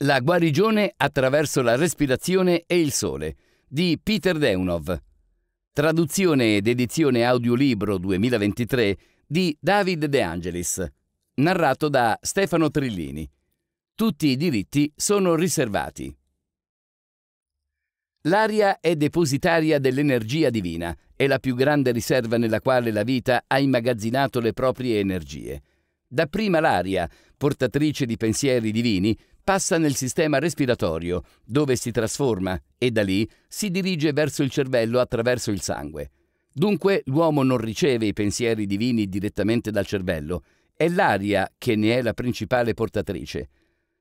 La guarigione attraverso la respirazione e il sole di Peter Deunov. Traduzione ed edizione audiolibro 2023 di David De Angelis. Narrato da Stefano Trillini. Tutti i diritti sono riservati. L'aria è depositaria dell'energia divina, è la più grande riserva nella quale la vita ha immagazzinato le proprie energie. Dapprima l'aria, portatrice di pensieri divini, passa nel sistema respiratorio, dove si trasforma e da lì si dirige verso il cervello attraverso il sangue. Dunque l'uomo non riceve i pensieri divini direttamente dal cervello, è l'aria che ne è la principale portatrice.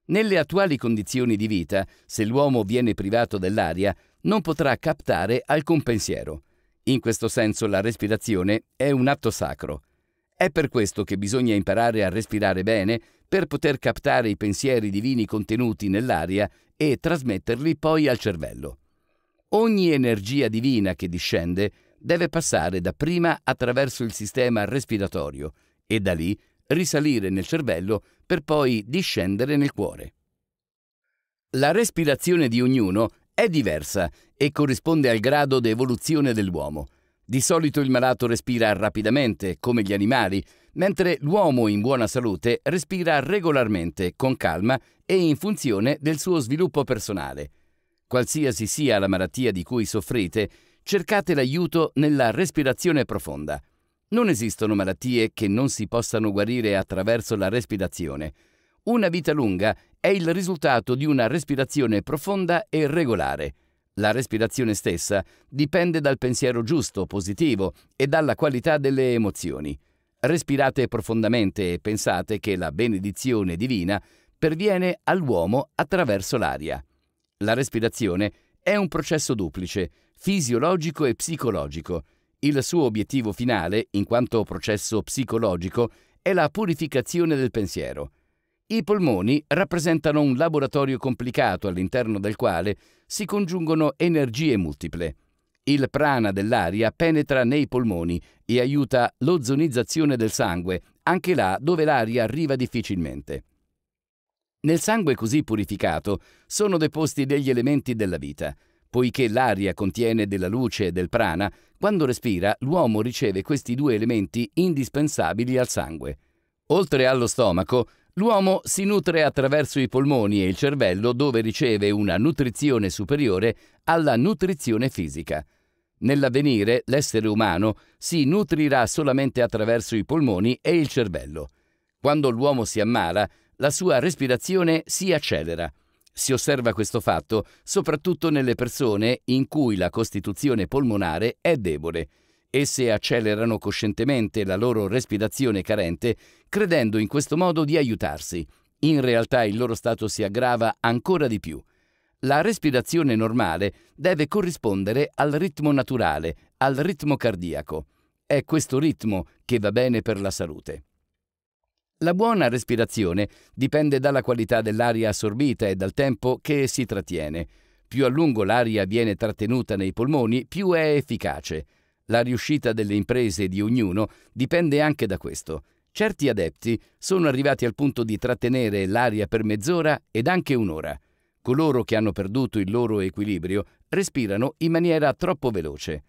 Nelle attuali condizioni di vita, se l'uomo viene privato dell'aria, non potrà captare alcun pensiero. In questo senso la respirazione è un atto sacro. È per questo che bisogna imparare a respirare bene per poter captare i pensieri divini contenuti nell'aria e trasmetterli poi al cervello. Ogni energia divina che discende deve passare dapprima attraverso il sistema respiratorio e da lì risalire nel cervello per poi discendere nel cuore. La respirazione di ognuno è diversa e corrisponde al grado di evoluzione dell'uomo, di solito il malato respira rapidamente, come gli animali, mentre l'uomo in buona salute respira regolarmente, con calma e in funzione del suo sviluppo personale. Qualsiasi sia la malattia di cui soffrite, cercate l'aiuto nella respirazione profonda. Non esistono malattie che non si possano guarire attraverso la respirazione. Una vita lunga è il risultato di una respirazione profonda e regolare. La respirazione stessa dipende dal pensiero giusto, positivo e dalla qualità delle emozioni. Respirate profondamente e pensate che la benedizione divina perviene all'uomo attraverso l'aria. La respirazione è un processo duplice, fisiologico e psicologico. Il suo obiettivo finale, in quanto processo psicologico, è la purificazione del pensiero. I polmoni rappresentano un laboratorio complicato all'interno del quale si congiungono energie multiple. Il prana dell'aria penetra nei polmoni e aiuta l'ozonizzazione del sangue, anche là dove l'aria arriva difficilmente. Nel sangue così purificato sono deposti degli elementi della vita. Poiché l'aria contiene della luce e del prana, quando respira l'uomo riceve questi due elementi indispensabili al sangue. Oltre allo stomaco, L'uomo si nutre attraverso i polmoni e il cervello dove riceve una nutrizione superiore alla nutrizione fisica. Nell'avvenire l'essere umano si nutrirà solamente attraverso i polmoni e il cervello. Quando l'uomo si ammala, la sua respirazione si accelera. Si osserva questo fatto soprattutto nelle persone in cui la costituzione polmonare è debole. Esse accelerano coscientemente la loro respirazione carente, credendo in questo modo di aiutarsi. In realtà il loro stato si aggrava ancora di più. La respirazione normale deve corrispondere al ritmo naturale, al ritmo cardiaco. È questo ritmo che va bene per la salute. La buona respirazione dipende dalla qualità dell'aria assorbita e dal tempo che si trattiene. Più a lungo l'aria viene trattenuta nei polmoni, più è efficace. La riuscita delle imprese di ognuno dipende anche da questo. Certi adepti sono arrivati al punto di trattenere l'aria per mezz'ora ed anche un'ora. Coloro che hanno perduto il loro equilibrio respirano in maniera troppo veloce.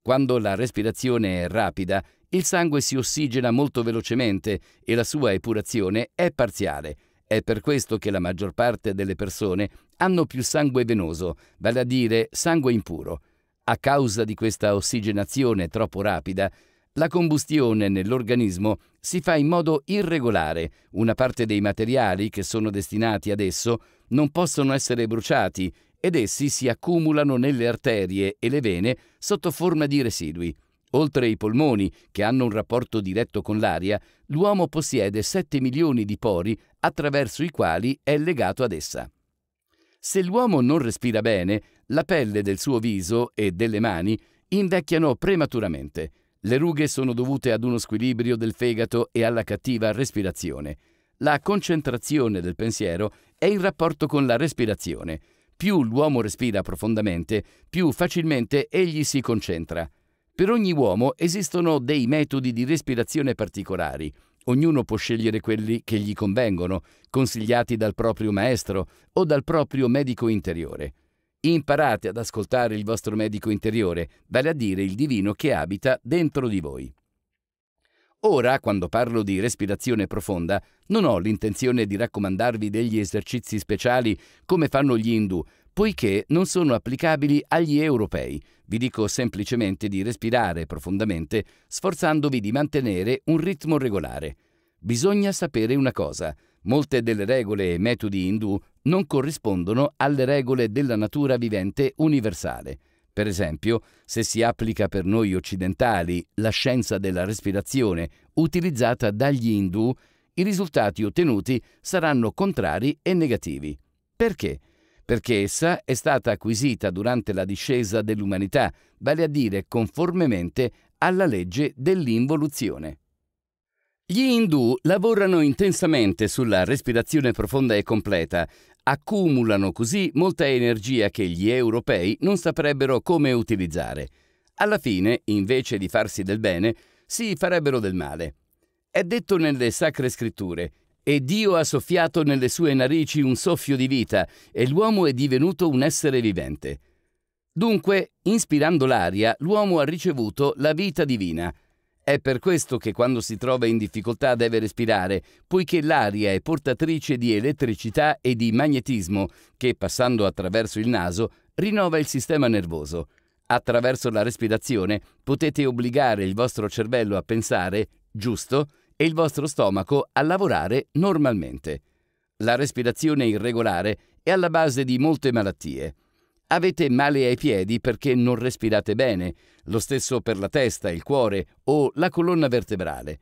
Quando la respirazione è rapida, il sangue si ossigena molto velocemente e la sua epurazione è parziale. È per questo che la maggior parte delle persone hanno più sangue venoso, vale a dire sangue impuro. A causa di questa ossigenazione troppo rapida, la combustione nell'organismo si fa in modo irregolare, una parte dei materiali che sono destinati ad esso non possono essere bruciati ed essi si accumulano nelle arterie e le vene sotto forma di residui. Oltre ai polmoni, che hanno un rapporto diretto con l'aria, l'uomo possiede 7 milioni di pori attraverso i quali è legato ad essa. Se l'uomo non respira bene, la pelle del suo viso e delle mani invecchiano prematuramente. Le rughe sono dovute ad uno squilibrio del fegato e alla cattiva respirazione. La concentrazione del pensiero è in rapporto con la respirazione. Più l'uomo respira profondamente, più facilmente egli si concentra. Per ogni uomo esistono dei metodi di respirazione particolari. Ognuno può scegliere quelli che gli convengono, consigliati dal proprio maestro o dal proprio medico interiore. Imparate ad ascoltare il vostro medico interiore, vale a dire il divino che abita dentro di voi. Ora, quando parlo di respirazione profonda, non ho l'intenzione di raccomandarvi degli esercizi speciali come fanno gli Hindu, poiché non sono applicabili agli europei. Vi dico semplicemente di respirare profondamente, sforzandovi di mantenere un ritmo regolare. Bisogna sapere una cosa. Molte delle regole e metodi hindù non corrispondono alle regole della natura vivente universale. Per esempio, se si applica per noi occidentali la scienza della respirazione utilizzata dagli Hindu, i risultati ottenuti saranno contrari e negativi. Perché? Perché essa è stata acquisita durante la discesa dell'umanità, vale a dire conformemente alla legge dell'involuzione. Gli Hindu lavorano intensamente sulla respirazione profonda e completa, accumulano così molta energia che gli europei non saprebbero come utilizzare. Alla fine, invece di farsi del bene, si farebbero del male. È detto nelle sacre scritture, e Dio ha soffiato nelle sue narici un soffio di vita, e l'uomo è divenuto un essere vivente. Dunque, inspirando l'aria, l'uomo ha ricevuto la vita divina, è per questo che quando si trova in difficoltà deve respirare, poiché l'aria è portatrice di elettricità e di magnetismo che, passando attraverso il naso, rinnova il sistema nervoso. Attraverso la respirazione potete obbligare il vostro cervello a pensare, giusto, e il vostro stomaco a lavorare normalmente. La respirazione irregolare è alla base di molte malattie. Avete male ai piedi perché non respirate bene, lo stesso per la testa, il cuore o la colonna vertebrale.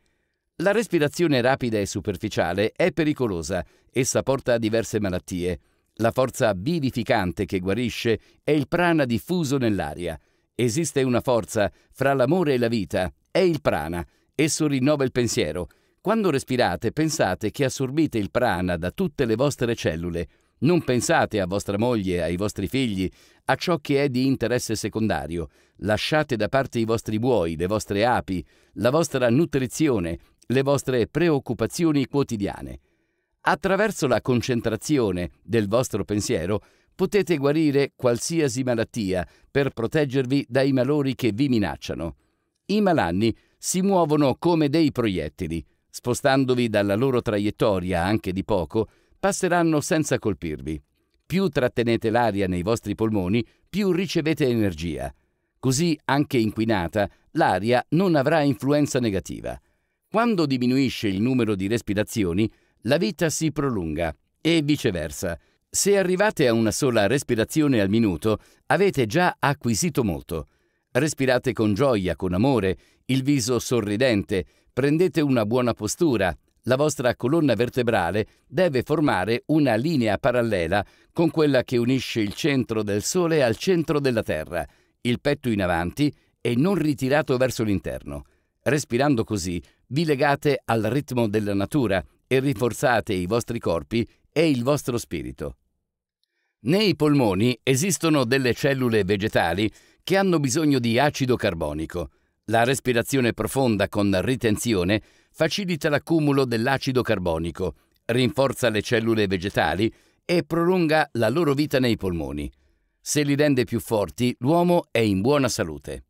La respirazione rapida e superficiale è pericolosa, essa porta a diverse malattie. La forza vivificante che guarisce è il prana diffuso nell'aria. Esiste una forza fra l'amore e la vita, è il prana, esso rinnova il pensiero. Quando respirate pensate che assorbite il prana da tutte le vostre cellule, non pensate a vostra moglie, ai vostri figli, a ciò che è di interesse secondario. Lasciate da parte i vostri buoi, le vostre api, la vostra nutrizione, le vostre preoccupazioni quotidiane. Attraverso la concentrazione del vostro pensiero potete guarire qualsiasi malattia per proteggervi dai malori che vi minacciano. I malanni si muovono come dei proiettili, spostandovi dalla loro traiettoria anche di poco, passeranno senza colpirvi. Più trattenete l'aria nei vostri polmoni, più ricevete energia. Così, anche inquinata, l'aria non avrà influenza negativa. Quando diminuisce il numero di respirazioni, la vita si prolunga e viceversa. Se arrivate a una sola respirazione al minuto, avete già acquisito molto. Respirate con gioia, con amore, il viso sorridente, prendete una buona postura, la vostra colonna vertebrale deve formare una linea parallela con quella che unisce il centro del Sole al centro della Terra, il petto in avanti e non ritirato verso l'interno. Respirando così, vi legate al ritmo della natura e rinforzate i vostri corpi e il vostro spirito. Nei polmoni esistono delle cellule vegetali che hanno bisogno di acido carbonico. La respirazione profonda con ritenzione facilita l'accumulo dell'acido carbonico, rinforza le cellule vegetali e prolunga la loro vita nei polmoni. Se li rende più forti, l'uomo è in buona salute.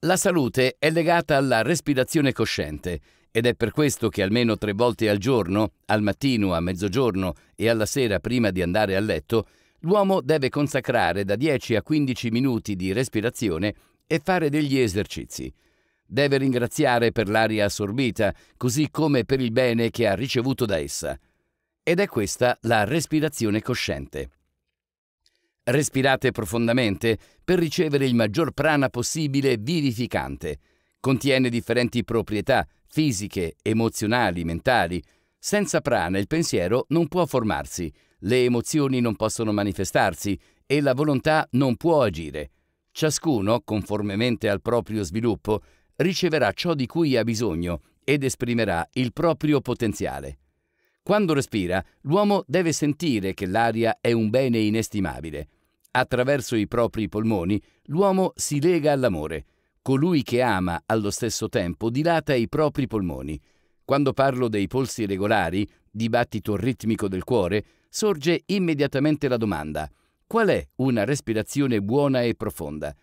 La salute è legata alla respirazione cosciente ed è per questo che almeno tre volte al giorno, al mattino, a mezzogiorno e alla sera prima di andare a letto, l'uomo deve consacrare da 10 a 15 minuti di respirazione e fare degli esercizi. Deve ringraziare per l'aria assorbita, così come per il bene che ha ricevuto da essa. Ed è questa la respirazione cosciente. Respirate profondamente per ricevere il maggior prana possibile vivificante. Contiene differenti proprietà fisiche, emozionali, mentali. Senza prana il pensiero non può formarsi, le emozioni non possono manifestarsi e la volontà non può agire. Ciascuno, conformemente al proprio sviluppo, riceverà ciò di cui ha bisogno ed esprimerà il proprio potenziale. Quando respira, l'uomo deve sentire che l'aria è un bene inestimabile. Attraverso i propri polmoni, l'uomo si lega all'amore. Colui che ama allo stesso tempo dilata i propri polmoni. Quando parlo dei polsi regolari, di dibattito ritmico del cuore, sorge immediatamente la domanda: qual è una respirazione buona e profonda?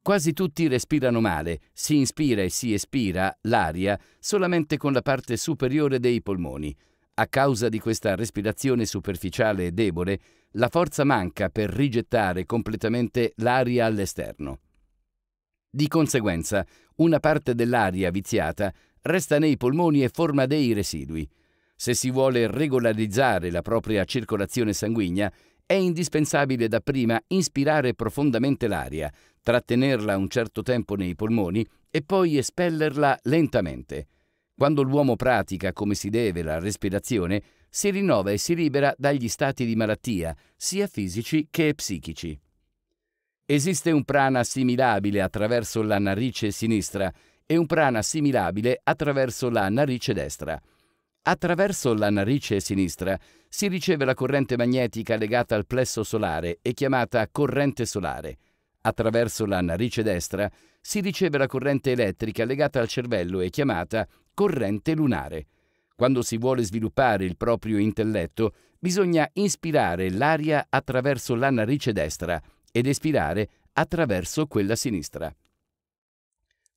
Quasi tutti respirano male, si inspira e si espira l'aria solamente con la parte superiore dei polmoni. A causa di questa respirazione superficiale e debole, la forza manca per rigettare completamente l'aria all'esterno. Di conseguenza, una parte dell'aria viziata resta nei polmoni e forma dei residui. Se si vuole regolarizzare la propria circolazione sanguigna, è indispensabile dapprima inspirare profondamente l'aria, trattenerla un certo tempo nei polmoni e poi espellerla lentamente. Quando l'uomo pratica come si deve la respirazione, si rinnova e si libera dagli stati di malattia, sia fisici che psichici. Esiste un prana assimilabile attraverso la narice sinistra e un prana assimilabile attraverso la narice destra. Attraverso la narice sinistra si riceve la corrente magnetica legata al plesso solare e chiamata corrente solare. Attraverso la narice destra si riceve la corrente elettrica legata al cervello e chiamata corrente lunare. Quando si vuole sviluppare il proprio intelletto, bisogna inspirare l'aria attraverso la narice destra ed espirare attraverso quella sinistra.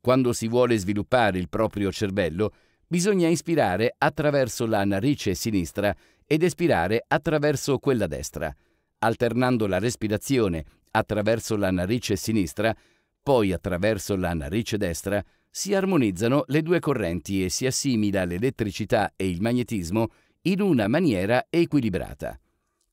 Quando si vuole sviluppare il proprio cervello, bisogna inspirare attraverso la narice sinistra ed espirare attraverso quella destra. Alternando la respirazione attraverso la narice sinistra, poi attraverso la narice destra, si armonizzano le due correnti e si assimila l'elettricità e il magnetismo in una maniera equilibrata.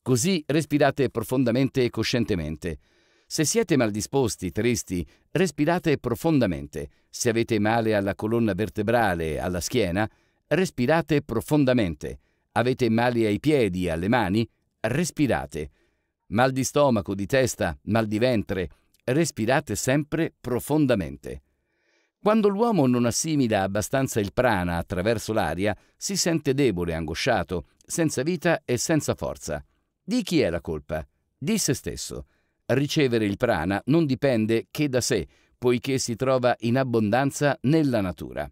Così respirate profondamente e coscientemente. Se siete maldisposti, tristi, respirate profondamente. Se avete male alla colonna vertebrale, alla schiena, respirate profondamente. Avete male ai piedi, alle mani, respirate mal di stomaco, di testa, mal di ventre, respirate sempre profondamente. Quando l'uomo non assimila abbastanza il prana attraverso l'aria, si sente debole, angosciato, senza vita e senza forza. Di chi è la colpa? Di se stesso. Ricevere il prana non dipende che da sé, poiché si trova in abbondanza nella natura.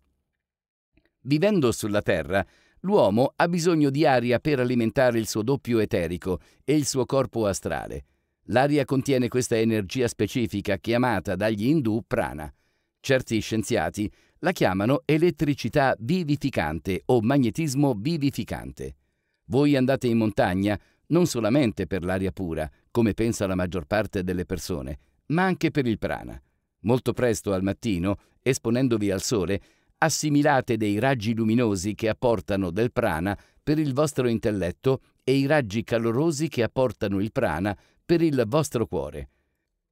Vivendo sulla terra, L'uomo ha bisogno di aria per alimentare il suo doppio eterico e il suo corpo astrale. L'aria contiene questa energia specifica chiamata dagli Hindu prana. Certi scienziati la chiamano elettricità vivificante o magnetismo vivificante. Voi andate in montagna non solamente per l'aria pura, come pensa la maggior parte delle persone, ma anche per il prana. Molto presto al mattino, esponendovi al sole, assimilate dei raggi luminosi che apportano del prana per il vostro intelletto e i raggi calorosi che apportano il prana per il vostro cuore.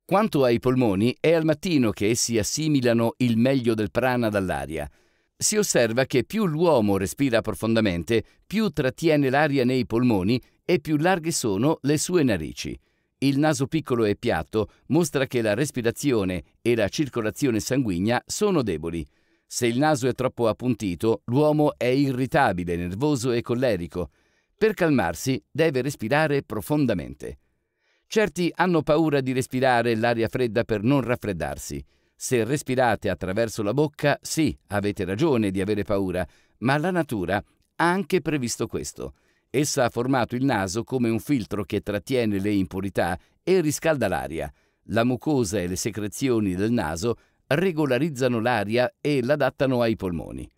Quanto ai polmoni, è al mattino che essi assimilano il meglio del prana dall'aria. Si osserva che più l'uomo respira profondamente, più trattiene l'aria nei polmoni e più larghe sono le sue narici. Il naso piccolo e piatto mostra che la respirazione e la circolazione sanguigna sono deboli. Se il naso è troppo appuntito, l'uomo è irritabile, nervoso e collerico. Per calmarsi deve respirare profondamente. Certi hanno paura di respirare l'aria fredda per non raffreddarsi. Se respirate attraverso la bocca, sì, avete ragione di avere paura, ma la natura ha anche previsto questo. Essa ha formato il naso come un filtro che trattiene le impurità e riscalda l'aria. La mucosa e le secrezioni del naso regolarizzano l'aria e l'adattano ai polmoni.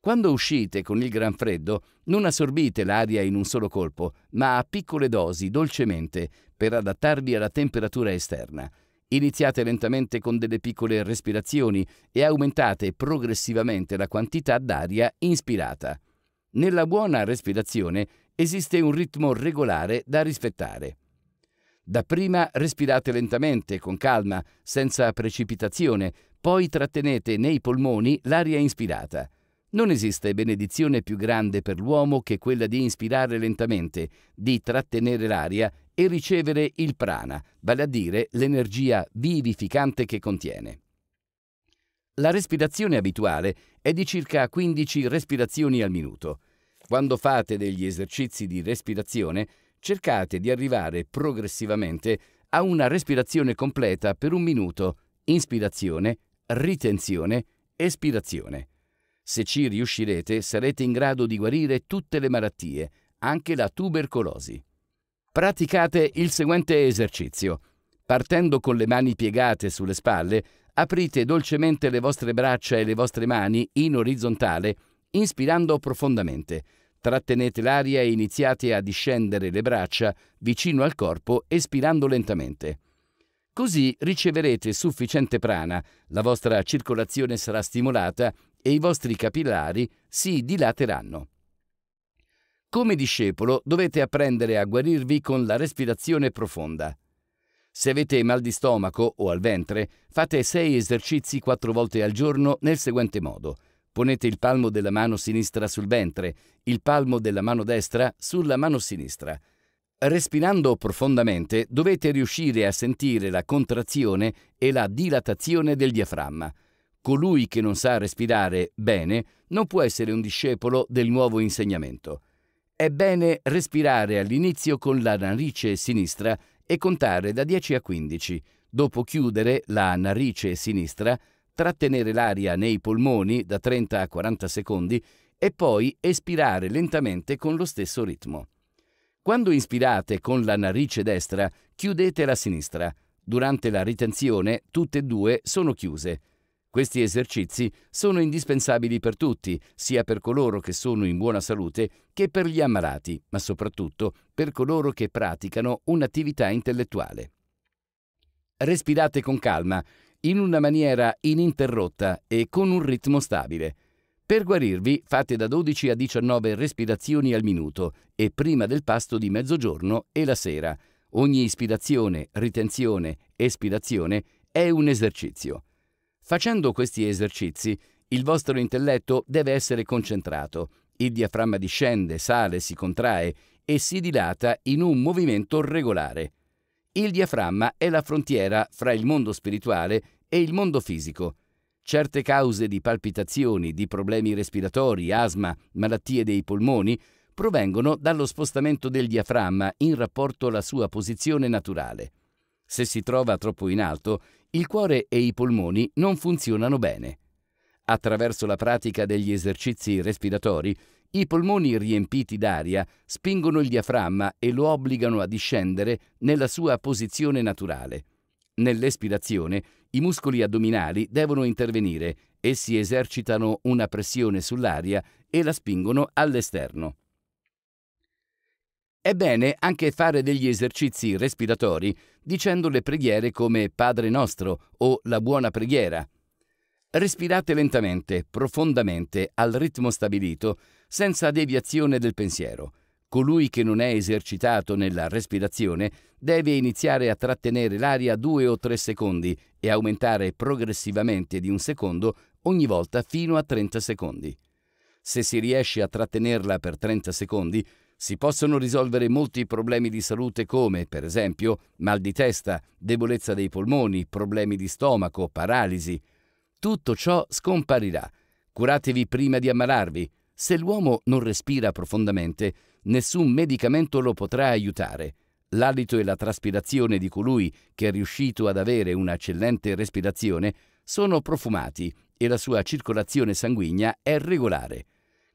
Quando uscite con il gran freddo, non assorbite l'aria in un solo colpo, ma a piccole dosi, dolcemente, per adattarvi alla temperatura esterna. Iniziate lentamente con delle piccole respirazioni e aumentate progressivamente la quantità d'aria inspirata. Nella buona respirazione esiste un ritmo regolare da rispettare. Dapprima respirate lentamente, con calma, senza precipitazione, poi trattenete nei polmoni l'aria inspirata. Non esiste benedizione più grande per l'uomo che quella di inspirare lentamente, di trattenere l'aria e ricevere il prana, vale a dire l'energia vivificante che contiene. La respirazione abituale è di circa 15 respirazioni al minuto. Quando fate degli esercizi di respirazione, cercate di arrivare progressivamente a una respirazione completa per un minuto, inspirazione, ritenzione, espirazione. Se ci riuscirete sarete in grado di guarire tutte le malattie, anche la tubercolosi. Praticate il seguente esercizio. Partendo con le mani piegate sulle spalle, aprite dolcemente le vostre braccia e le vostre mani in orizzontale, inspirando profondamente Trattenete l'aria e iniziate a discendere le braccia vicino al corpo espirando lentamente. Così riceverete sufficiente prana, la vostra circolazione sarà stimolata e i vostri capillari si dilateranno. Come discepolo dovete apprendere a guarirvi con la respirazione profonda. Se avete mal di stomaco o al ventre, fate sei esercizi quattro volte al giorno nel seguente modo – Ponete il palmo della mano sinistra sul ventre, il palmo della mano destra sulla mano sinistra. Respirando profondamente dovete riuscire a sentire la contrazione e la dilatazione del diaframma. Colui che non sa respirare bene non può essere un discepolo del nuovo insegnamento. È bene respirare all'inizio con la narice sinistra e contare da 10 a 15, dopo chiudere la narice sinistra trattenere l'aria nei polmoni da 30 a 40 secondi e poi espirare lentamente con lo stesso ritmo. Quando inspirate con la narice destra, chiudete la sinistra. Durante la ritenzione tutte e due sono chiuse. Questi esercizi sono indispensabili per tutti, sia per coloro che sono in buona salute che per gli ammalati, ma soprattutto per coloro che praticano un'attività intellettuale. Respirate con calma in una maniera ininterrotta e con un ritmo stabile. Per guarirvi fate da 12 a 19 respirazioni al minuto e prima del pasto di mezzogiorno e la sera. Ogni ispirazione, ritenzione, espirazione è un esercizio. Facendo questi esercizi, il vostro intelletto deve essere concentrato, il diaframma discende, sale, si contrae e si dilata in un movimento regolare. Il diaframma è la frontiera fra il mondo spirituale e il mondo fisico. Certe cause di palpitazioni, di problemi respiratori, asma, malattie dei polmoni provengono dallo spostamento del diaframma in rapporto alla sua posizione naturale. Se si trova troppo in alto, il cuore e i polmoni non funzionano bene. Attraverso la pratica degli esercizi respiratori i polmoni riempiti d'aria spingono il diaframma e lo obbligano a discendere nella sua posizione naturale. Nell'espirazione i muscoli addominali devono intervenire, essi esercitano una pressione sull'aria e la spingono all'esterno. È bene anche fare degli esercizi respiratori dicendo le preghiere come Padre nostro o la buona preghiera. Respirate lentamente, profondamente, al ritmo stabilito, senza deviazione del pensiero. Colui che non è esercitato nella respirazione deve iniziare a trattenere l'aria due o tre secondi e aumentare progressivamente di un secondo ogni volta fino a 30 secondi. Se si riesce a trattenerla per 30 secondi, si possono risolvere molti problemi di salute come, per esempio, mal di testa, debolezza dei polmoni, problemi di stomaco, paralisi. Tutto ciò scomparirà. Curatevi prima di ammalarvi. Se l'uomo non respira profondamente, nessun medicamento lo potrà aiutare. L'alito e la traspirazione di colui che è riuscito ad avere una eccellente respirazione sono profumati e la sua circolazione sanguigna è regolare.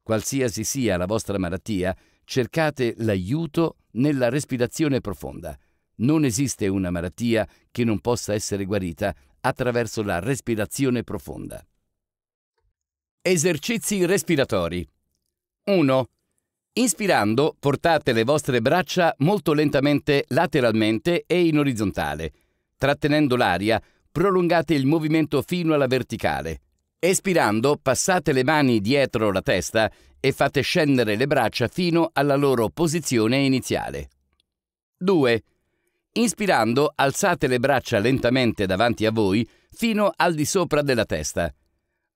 Qualsiasi sia la vostra malattia, cercate l'aiuto nella respirazione profonda. Non esiste una malattia che non possa essere guarita attraverso la respirazione profonda. Esercizi respiratori 1. Inspirando, portate le vostre braccia molto lentamente lateralmente e in orizzontale. Trattenendo l'aria, prolungate il movimento fino alla verticale. Espirando, passate le mani dietro la testa e fate scendere le braccia fino alla loro posizione iniziale. 2. Inspirando, alzate le braccia lentamente davanti a voi fino al di sopra della testa.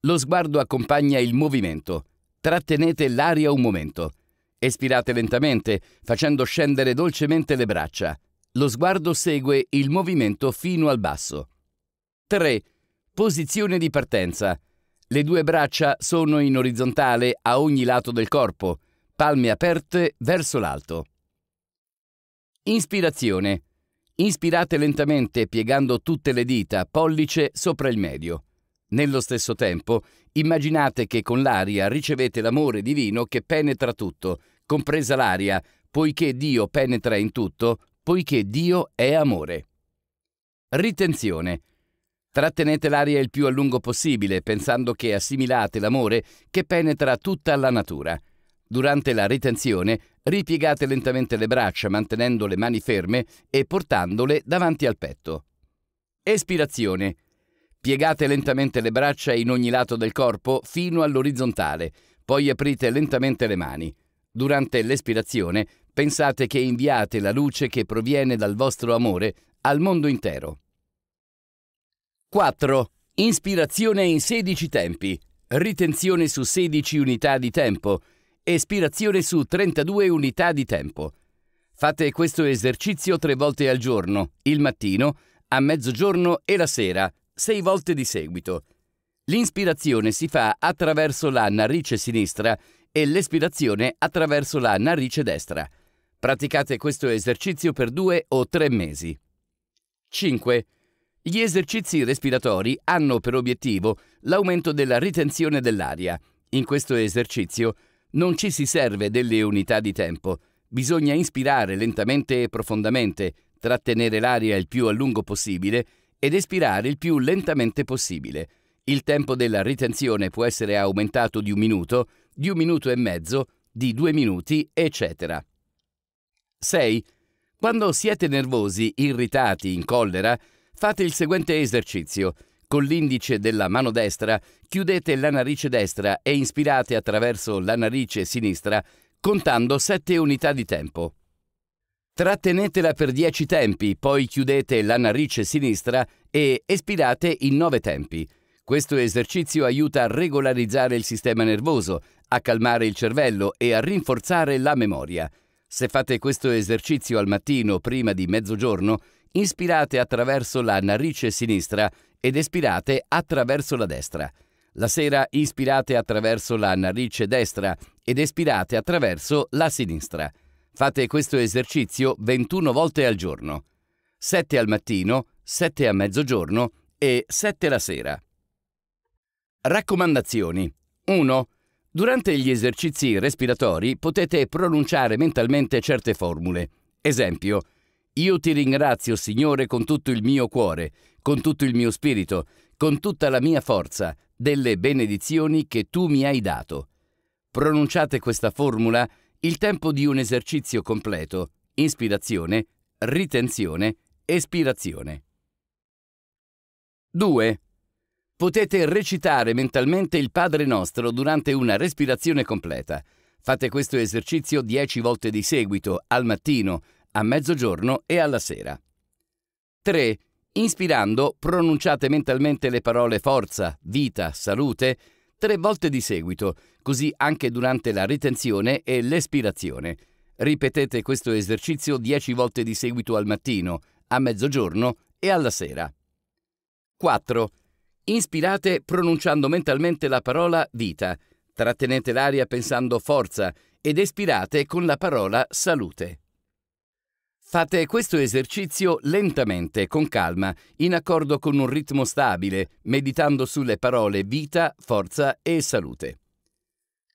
Lo sguardo accompagna il movimento. Trattenete l'aria un momento. Espirate lentamente, facendo scendere dolcemente le braccia. Lo sguardo segue il movimento fino al basso. 3. Posizione di partenza. Le due braccia sono in orizzontale a ogni lato del corpo, palme aperte verso l'alto. Inspirazione. Inspirate lentamente piegando tutte le dita, pollice sopra il medio. Nello stesso tempo, immaginate che con l'aria ricevete l'amore divino che penetra tutto, compresa l'aria, poiché Dio penetra in tutto, poiché Dio è amore. Ritenzione. Trattenete l'aria il più a lungo possibile, pensando che assimilate l'amore che penetra tutta la natura. Durante la ritenzione, ripiegate lentamente le braccia mantenendo le mani ferme e portandole davanti al petto. Espirazione. Piegate lentamente le braccia in ogni lato del corpo fino all'orizzontale, poi aprite lentamente le mani. Durante l'espirazione pensate che inviate la luce che proviene dal vostro amore al mondo intero. 4. Inspirazione in 16 tempi, ritenzione su 16 unità di tempo, espirazione su 32 unità di tempo. Fate questo esercizio tre volte al giorno, il mattino, a mezzogiorno e la sera, sei volte di seguito. L'inspirazione si fa attraverso la narice sinistra e l'espirazione attraverso la narice destra. Praticate questo esercizio per due o tre mesi. 5. Gli esercizi respiratori hanno per obiettivo l'aumento della ritenzione dell'aria. In questo esercizio non ci si serve delle unità di tempo. Bisogna inspirare lentamente e profondamente, trattenere l'aria il più a lungo possibile ed espirare il più lentamente possibile. Il tempo della ritenzione può essere aumentato di un minuto, di un minuto e mezzo, di due minuti, eccetera. 6. Quando siete nervosi, irritati, in collera, fate il seguente esercizio. Con l'indice della mano destra chiudete la narice destra e inspirate attraverso la narice sinistra contando 7 unità di tempo. Trattenetela per 10 tempi, poi chiudete la narice sinistra e espirate in 9 tempi. Questo esercizio aiuta a regolarizzare il sistema nervoso, a calmare il cervello e a rinforzare la memoria. Se fate questo esercizio al mattino prima di mezzogiorno, inspirate attraverso la narice sinistra ed espirate attraverso la destra. La sera inspirate attraverso la narice destra ed espirate attraverso la sinistra. Fate questo esercizio 21 volte al giorno, 7 al mattino, 7 a mezzogiorno e 7 la sera. Raccomandazioni 1. Durante gli esercizi respiratori potete pronunciare mentalmente certe formule. Esempio, io ti ringrazio Signore con tutto il mio cuore, con tutto il mio spirito, con tutta la mia forza, delle benedizioni che tu mi hai dato. Pronunciate questa formula il tempo di un esercizio completo, ispirazione, ritenzione, espirazione. 2. Potete recitare mentalmente il Padre nostro durante una respirazione completa. Fate questo esercizio 10 volte di seguito, al mattino, a mezzogiorno e alla sera. 3. Inspirando, pronunciate mentalmente le parole forza, vita, salute tre volte di seguito, così anche durante la retenzione e l'espirazione. Ripetete questo esercizio dieci volte di seguito al mattino, a mezzogiorno e alla sera. 4. Inspirate pronunciando mentalmente la parola vita, trattenete l'aria pensando forza ed espirate con la parola salute. Fate questo esercizio lentamente, con calma, in accordo con un ritmo stabile, meditando sulle parole vita, forza e salute.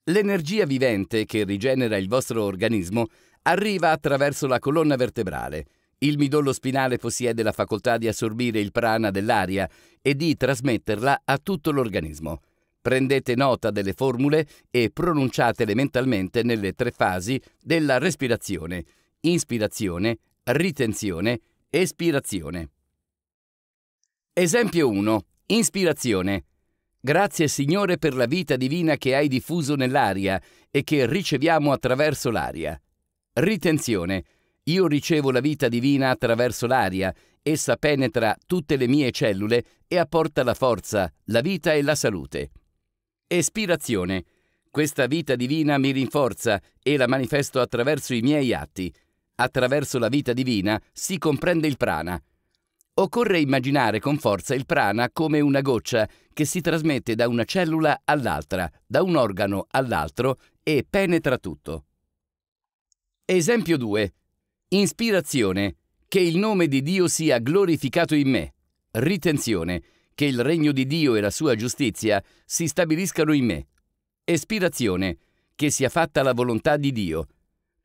L'energia vivente che rigenera il vostro organismo arriva attraverso la colonna vertebrale. Il midollo spinale possiede la facoltà di assorbire il prana dell'aria e di trasmetterla a tutto l'organismo. Prendete nota delle formule e pronunciatele mentalmente nelle tre fasi della respirazione, ispirazione, ritenzione, espirazione. Esempio 1. Inspirazione. Grazie Signore per la vita divina che hai diffuso nell'aria e che riceviamo attraverso l'aria. Ritenzione. Io ricevo la vita divina attraverso l'aria, essa penetra tutte le mie cellule e apporta la forza, la vita e la salute. Espirazione. Questa vita divina mi rinforza e la manifesto attraverso i miei atti, Attraverso la vita divina si comprende il prana. Occorre immaginare con forza il prana come una goccia che si trasmette da una cellula all'altra, da un organo all'altro e penetra tutto. Esempio 2. Inspirazione. Che il nome di Dio sia glorificato in me. Ritenzione. Che il regno di Dio e la sua giustizia si stabiliscano in me. Espirazione. Che sia fatta la volontà di Dio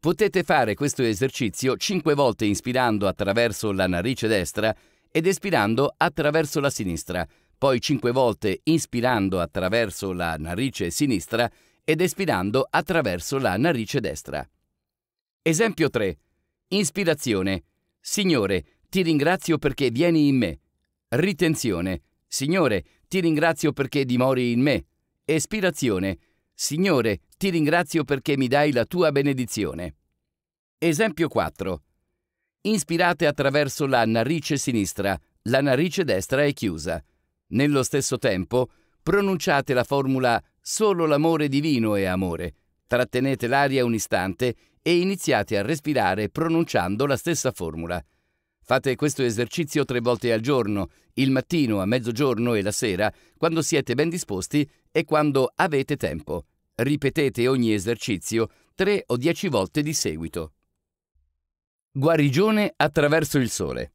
Potete fare questo esercizio 5 volte inspirando attraverso la narice destra ed espirando attraverso la sinistra, poi 5 volte inspirando attraverso la narice sinistra ed espirando attraverso la narice destra. Esempio 3. Inspirazione. Signore, ti ringrazio perché vieni in me. Ritenzione. Signore, ti ringrazio perché dimori in me. Espirazione. Signore, ti ringrazio perché mi dai la tua benedizione. Esempio 4. Inspirate attraverso la narice sinistra, la narice destra è chiusa. Nello stesso tempo, pronunciate la formula solo l'amore divino è amore. Trattenete l'aria un istante e iniziate a respirare pronunciando la stessa formula. Fate questo esercizio tre volte al giorno, il mattino, a mezzogiorno e la sera, quando siete ben disposti e quando avete tempo. Ripetete ogni esercizio 3 o 10 volte di seguito. Guarigione attraverso il sole.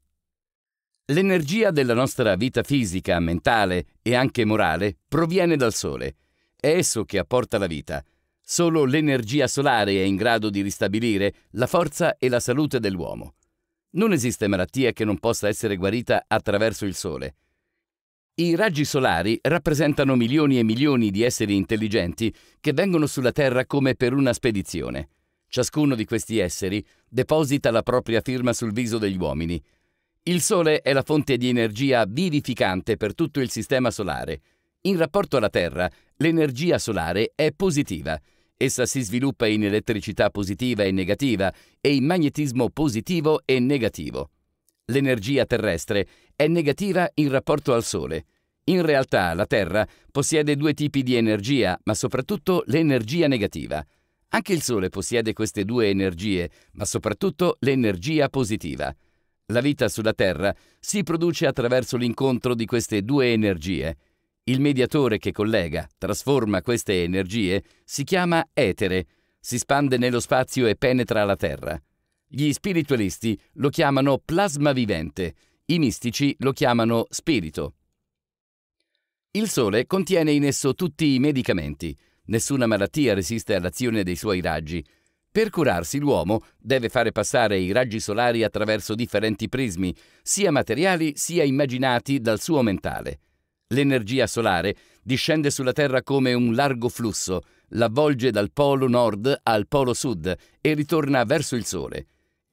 L'energia della nostra vita fisica, mentale e anche morale proviene dal sole. È esso che apporta la vita. Solo l'energia solare è in grado di ristabilire la forza e la salute dell'uomo. Non esiste malattia che non possa essere guarita attraverso il sole. I raggi solari rappresentano milioni e milioni di esseri intelligenti che vengono sulla Terra come per una spedizione. Ciascuno di questi esseri deposita la propria firma sul viso degli uomini. Il Sole è la fonte di energia vivificante per tutto il Sistema Solare. In rapporto alla Terra, l'energia solare è positiva. Essa si sviluppa in elettricità positiva e negativa e in magnetismo positivo e negativo. L'energia terrestre è negativa in rapporto al Sole. In realtà la Terra possiede due tipi di energia, ma soprattutto l'energia negativa. Anche il Sole possiede queste due energie, ma soprattutto l'energia positiva. La vita sulla Terra si produce attraverso l'incontro di queste due energie. Il mediatore che collega, trasforma queste energie, si chiama etere, si spande nello spazio e penetra la Terra. Gli spiritualisti lo chiamano plasma vivente, i mistici lo chiamano spirito. Il Sole contiene in esso tutti i medicamenti. Nessuna malattia resiste all'azione dei suoi raggi. Per curarsi l'uomo deve fare passare i raggi solari attraverso differenti prismi, sia materiali sia immaginati dal suo mentale. L'energia solare discende sulla Terra come un largo flusso, l'avvolge dal polo nord al polo sud e ritorna verso il Sole.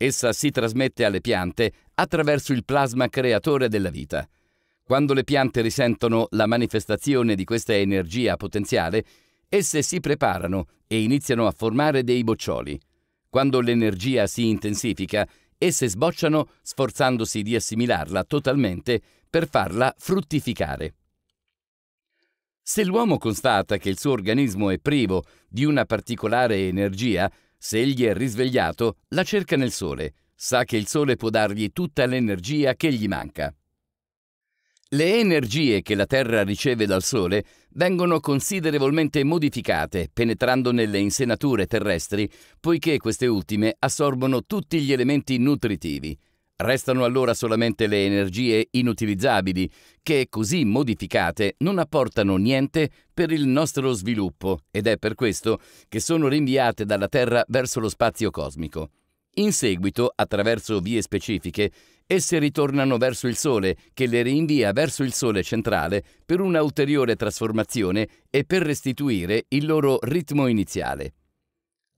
Essa si trasmette alle piante attraverso il plasma creatore della vita. Quando le piante risentono la manifestazione di questa energia potenziale, esse si preparano e iniziano a formare dei boccioli. Quando l'energia si intensifica, esse sbocciano sforzandosi di assimilarla totalmente per farla fruttificare. Se l'uomo constata che il suo organismo è privo di una particolare energia, se egli è risvegliato, la cerca nel sole. Sa che il sole può dargli tutta l'energia che gli manca. Le energie che la Terra riceve dal Sole vengono considerevolmente modificate penetrando nelle insenature terrestri, poiché queste ultime assorbono tutti gli elementi nutritivi, Restano allora solamente le energie inutilizzabili, che così modificate non apportano niente per il nostro sviluppo ed è per questo che sono rinviate dalla Terra verso lo spazio cosmico. In seguito, attraverso vie specifiche, esse ritornano verso il Sole, che le rinvia verso il Sole centrale per una ulteriore trasformazione e per restituire il loro ritmo iniziale.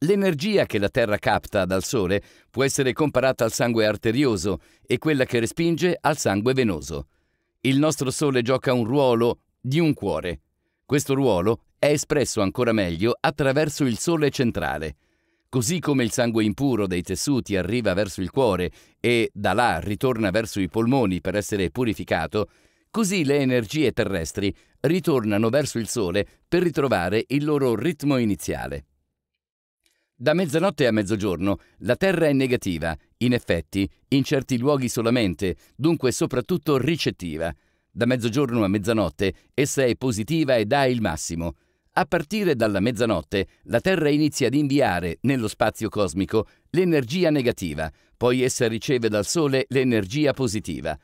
L'energia che la Terra capta dal Sole può essere comparata al sangue arterioso e quella che respinge al sangue venoso. Il nostro Sole gioca un ruolo di un cuore. Questo ruolo è espresso ancora meglio attraverso il Sole centrale. Così come il sangue impuro dei tessuti arriva verso il cuore e da là ritorna verso i polmoni per essere purificato, così le energie terrestri ritornano verso il Sole per ritrovare il loro ritmo iniziale. Da mezzanotte a mezzogiorno la Terra è negativa, in effetti, in certi luoghi solamente, dunque soprattutto ricettiva. Da mezzogiorno a mezzanotte essa è positiva ed ha il massimo. A partire dalla mezzanotte, la Terra inizia ad inviare nello spazio cosmico l'energia negativa, poi essa riceve dal Sole l'energia positiva.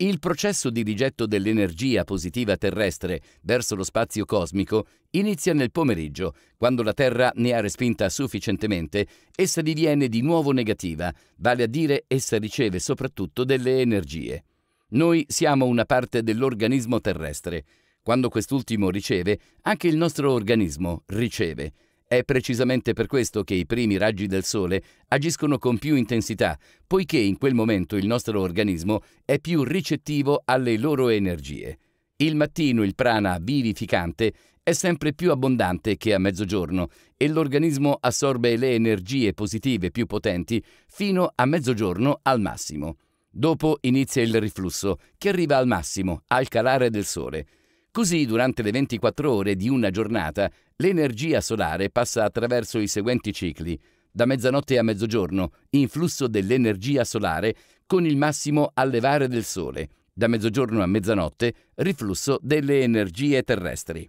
Il processo di rigetto dell'energia positiva terrestre verso lo spazio cosmico inizia nel pomeriggio, quando la Terra ne ha respinta sufficientemente, essa diviene di nuovo negativa, vale a dire essa riceve soprattutto delle energie. Noi siamo una parte dell'organismo terrestre. Quando quest'ultimo riceve, anche il nostro organismo riceve. È precisamente per questo che i primi raggi del Sole agiscono con più intensità, poiché in quel momento il nostro organismo è più ricettivo alle loro energie. Il mattino il prana vivificante è sempre più abbondante che a mezzogiorno e l'organismo assorbe le energie positive più potenti fino a mezzogiorno al massimo. Dopo inizia il riflusso, che arriva al massimo, al calare del sole. Così durante le 24 ore di una giornata L'energia solare passa attraverso i seguenti cicli, da mezzanotte a mezzogiorno, influsso dell'energia solare con il massimo allevare del sole, da mezzogiorno a mezzanotte, riflusso delle energie terrestri.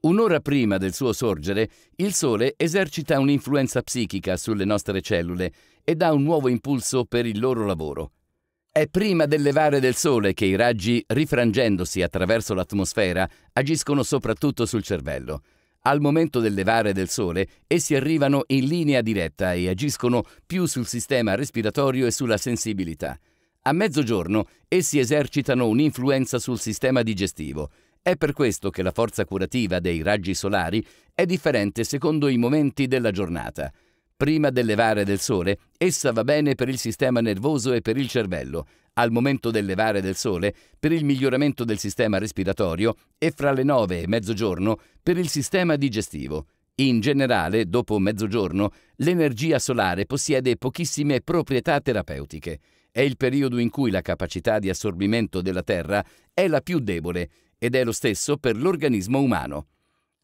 Un'ora prima del suo sorgere, il Sole esercita un'influenza psichica sulle nostre cellule e dà un nuovo impulso per il loro lavoro. È prima del levare del sole che i raggi, rifrangendosi attraverso l'atmosfera, agiscono soprattutto sul cervello. Al momento del levare del sole, essi arrivano in linea diretta e agiscono più sul sistema respiratorio e sulla sensibilità. A mezzogiorno, essi esercitano un'influenza sul sistema digestivo. È per questo che la forza curativa dei raggi solari è differente secondo i momenti della giornata prima del levare del sole, essa va bene per il sistema nervoso e per il cervello, al momento del levare del sole, per il miglioramento del sistema respiratorio e fra le 9 e mezzogiorno per il sistema digestivo. In generale, dopo mezzogiorno, l'energia solare possiede pochissime proprietà terapeutiche. È il periodo in cui la capacità di assorbimento della Terra è la più debole ed è lo stesso per l'organismo umano.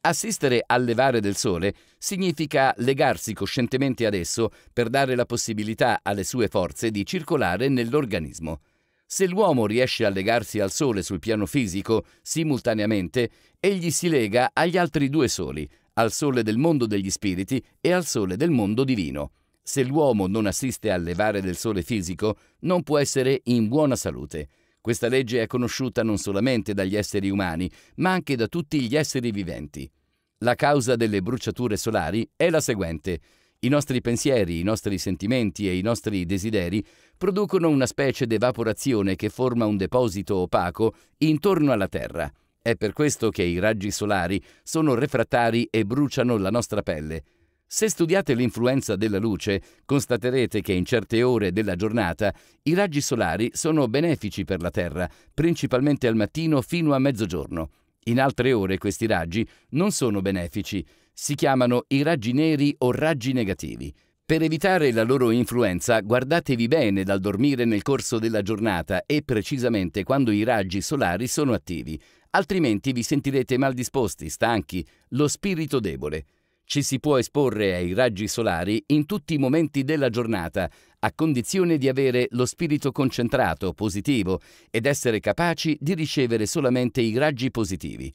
Assistere al levare del sole significa legarsi coscientemente ad esso per dare la possibilità alle sue forze di circolare nell'organismo. Se l'uomo riesce a legarsi al sole sul piano fisico, simultaneamente, egli si lega agli altri due soli, al sole del mondo degli spiriti e al sole del mondo divino. Se l'uomo non assiste al levare del sole fisico, non può essere in buona salute. Questa legge è conosciuta non solamente dagli esseri umani, ma anche da tutti gli esseri viventi. La causa delle bruciature solari è la seguente. I nostri pensieri, i nostri sentimenti e i nostri desideri producono una specie di evaporazione che forma un deposito opaco intorno alla Terra. È per questo che i raggi solari sono refrattari e bruciano la nostra pelle. Se studiate l'influenza della luce, constaterete che in certe ore della giornata i raggi solari sono benefici per la Terra, principalmente al mattino fino a mezzogiorno. In altre ore questi raggi non sono benefici, si chiamano i raggi neri o raggi negativi. Per evitare la loro influenza, guardatevi bene dal dormire nel corso della giornata e precisamente quando i raggi solari sono attivi, altrimenti vi sentirete mal disposti, stanchi, lo spirito debole. Ci si può esporre ai raggi solari in tutti i momenti della giornata, a condizione di avere lo spirito concentrato, positivo, ed essere capaci di ricevere solamente i raggi positivi.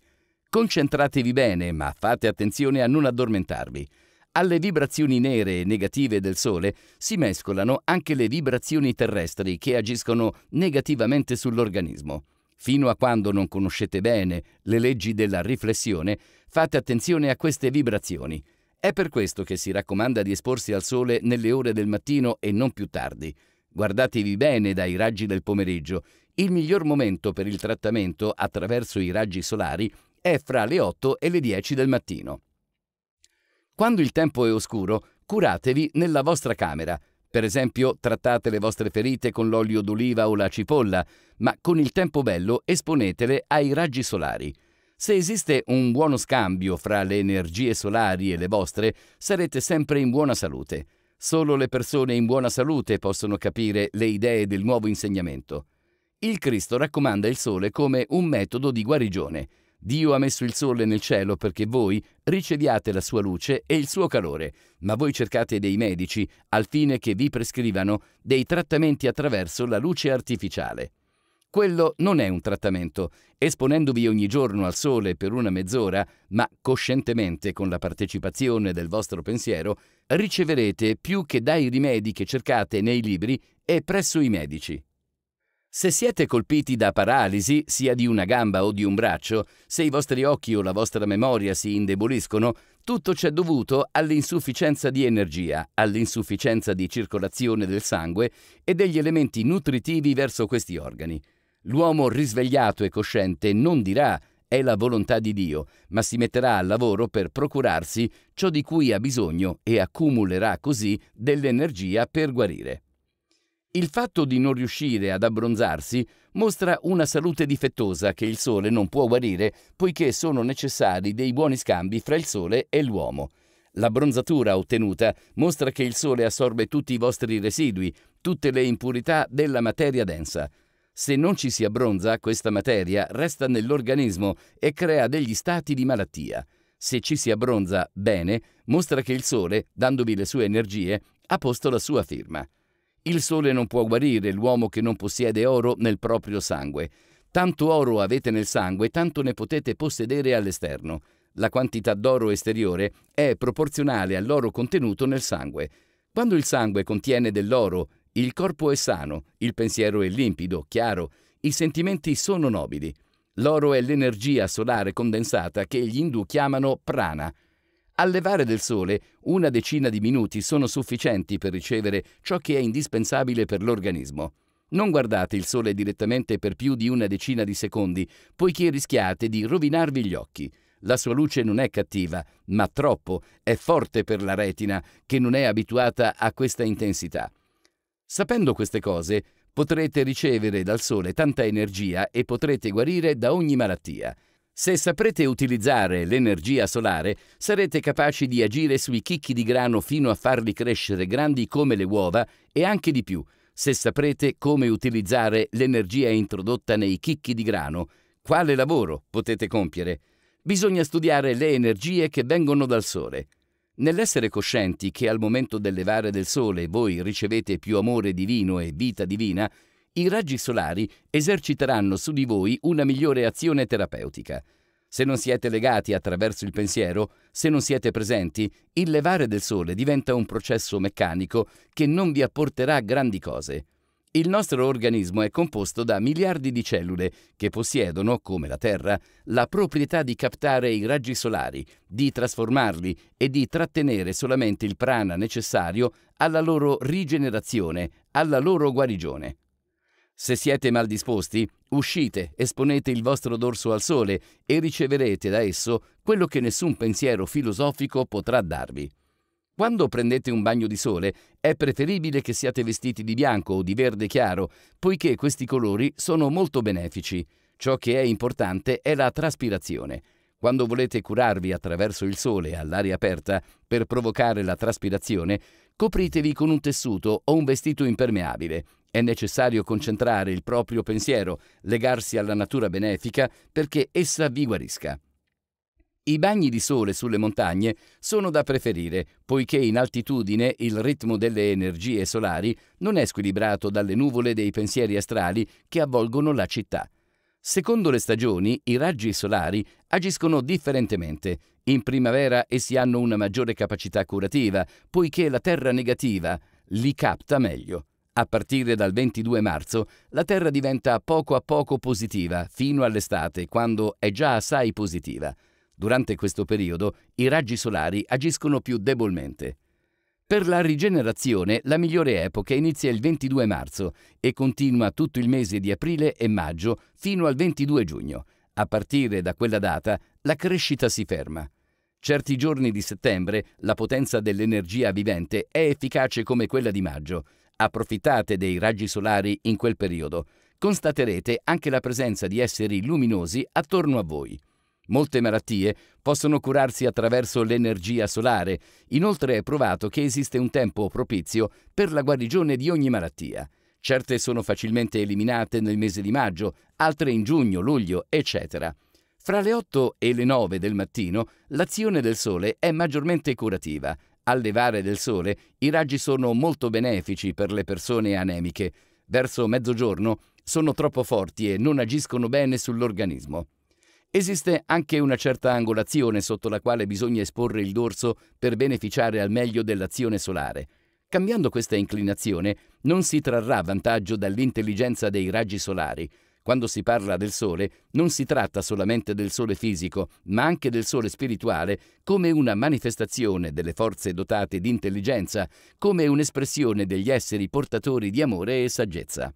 Concentratevi bene, ma fate attenzione a non addormentarvi. Alle vibrazioni nere e negative del Sole si mescolano anche le vibrazioni terrestri che agiscono negativamente sull'organismo. Fino a quando non conoscete bene le leggi della riflessione, fate attenzione a queste vibrazioni. È per questo che si raccomanda di esporsi al sole nelle ore del mattino e non più tardi. Guardatevi bene dai raggi del pomeriggio. Il miglior momento per il trattamento attraverso i raggi solari è fra le 8 e le 10 del mattino. Quando il tempo è oscuro, curatevi nella vostra camera. Per esempio, trattate le vostre ferite con l'olio d'oliva o la cipolla, ma con il tempo bello esponetele ai raggi solari. Se esiste un buono scambio fra le energie solari e le vostre, sarete sempre in buona salute. Solo le persone in buona salute possono capire le idee del nuovo insegnamento. Il Cristo raccomanda il sole come un metodo di guarigione. Dio ha messo il sole nel cielo perché voi riceviate la sua luce e il suo calore, ma voi cercate dei medici al fine che vi prescrivano dei trattamenti attraverso la luce artificiale. Quello non è un trattamento. Esponendovi ogni giorno al sole per una mezz'ora, ma coscientemente con la partecipazione del vostro pensiero, riceverete più che dai rimedi che cercate nei libri e presso i medici. Se siete colpiti da paralisi, sia di una gamba o di un braccio, se i vostri occhi o la vostra memoria si indeboliscono, tutto c'è dovuto all'insufficienza di energia, all'insufficienza di circolazione del sangue e degli elementi nutritivi verso questi organi. L'uomo risvegliato e cosciente non dirà è la volontà di Dio, ma si metterà al lavoro per procurarsi ciò di cui ha bisogno e accumulerà così dell'energia per guarire. Il fatto di non riuscire ad abbronzarsi mostra una salute difettosa che il sole non può guarire, poiché sono necessari dei buoni scambi fra il sole e l'uomo. L'abbronzatura ottenuta mostra che il sole assorbe tutti i vostri residui, tutte le impurità della materia densa. Se non ci si abbronza, questa materia resta nell'organismo e crea degli stati di malattia. Se ci si abbronza bene, mostra che il sole, dandovi le sue energie, ha posto la sua firma. Il sole non può guarire l'uomo che non possiede oro nel proprio sangue. Tanto oro avete nel sangue, tanto ne potete possedere all'esterno. La quantità d'oro esteriore è proporzionale all'oro contenuto nel sangue. Quando il sangue contiene dell'oro, il corpo è sano, il pensiero è limpido, chiaro, i sentimenti sono nobili. L'oro è l'energia solare condensata che gli indù chiamano prana, al levare del sole una decina di minuti sono sufficienti per ricevere ciò che è indispensabile per l'organismo. Non guardate il sole direttamente per più di una decina di secondi, poiché rischiate di rovinarvi gli occhi. La sua luce non è cattiva, ma troppo è forte per la retina, che non è abituata a questa intensità. Sapendo queste cose, potrete ricevere dal sole tanta energia e potrete guarire da ogni malattia. Se saprete utilizzare l'energia solare, sarete capaci di agire sui chicchi di grano fino a farli crescere grandi come le uova e anche di più, se saprete come utilizzare l'energia introdotta nei chicchi di grano, quale lavoro potete compiere. Bisogna studiare le energie che vengono dal Sole. Nell'essere coscienti che al momento del levare del Sole voi ricevete più amore divino e vita divina, i raggi solari eserciteranno su di voi una migliore azione terapeutica. Se non siete legati attraverso il pensiero, se non siete presenti, il levare del sole diventa un processo meccanico che non vi apporterà grandi cose. Il nostro organismo è composto da miliardi di cellule che possiedono, come la Terra, la proprietà di captare i raggi solari, di trasformarli e di trattenere solamente il prana necessario alla loro rigenerazione, alla loro guarigione. Se siete maldisposti, uscite, esponete il vostro dorso al sole e riceverete da esso quello che nessun pensiero filosofico potrà darvi. Quando prendete un bagno di sole è preferibile che siate vestiti di bianco o di verde chiaro, poiché questi colori sono molto benefici. Ciò che è importante è la traspirazione. Quando volete curarvi attraverso il sole all'aria aperta per provocare la traspirazione, copritevi con un tessuto o un vestito impermeabile è necessario concentrare il proprio pensiero, legarsi alla natura benefica perché essa vi guarisca. I bagni di sole sulle montagne sono da preferire, poiché in altitudine il ritmo delle energie solari non è squilibrato dalle nuvole dei pensieri astrali che avvolgono la città. Secondo le stagioni, i raggi solari agiscono differentemente. In primavera essi hanno una maggiore capacità curativa, poiché la terra negativa li capta meglio. A partire dal 22 marzo la Terra diventa poco a poco positiva fino all'estate, quando è già assai positiva. Durante questo periodo i raggi solari agiscono più debolmente. Per la rigenerazione la migliore epoca inizia il 22 marzo e continua tutto il mese di aprile e maggio fino al 22 giugno. A partire da quella data la crescita si ferma. Certi giorni di settembre la potenza dell'energia vivente è efficace come quella di maggio, approfittate dei raggi solari in quel periodo, constaterete anche la presenza di esseri luminosi attorno a voi. Molte malattie possono curarsi attraverso l'energia solare, inoltre è provato che esiste un tempo propizio per la guarigione di ogni malattia. Certe sono facilmente eliminate nel mese di maggio, altre in giugno, luglio, eccetera. Fra le 8 e le 9 del mattino l'azione del Sole è maggiormente curativa, al levare del sole i raggi sono molto benefici per le persone anemiche. Verso mezzogiorno sono troppo forti e non agiscono bene sull'organismo. Esiste anche una certa angolazione sotto la quale bisogna esporre il dorso per beneficiare al meglio dell'azione solare. Cambiando questa inclinazione non si trarrà vantaggio dall'intelligenza dei raggi solari, quando si parla del Sole, non si tratta solamente del Sole fisico, ma anche del Sole spirituale come una manifestazione delle forze dotate di intelligenza, come un'espressione degli esseri portatori di amore e saggezza.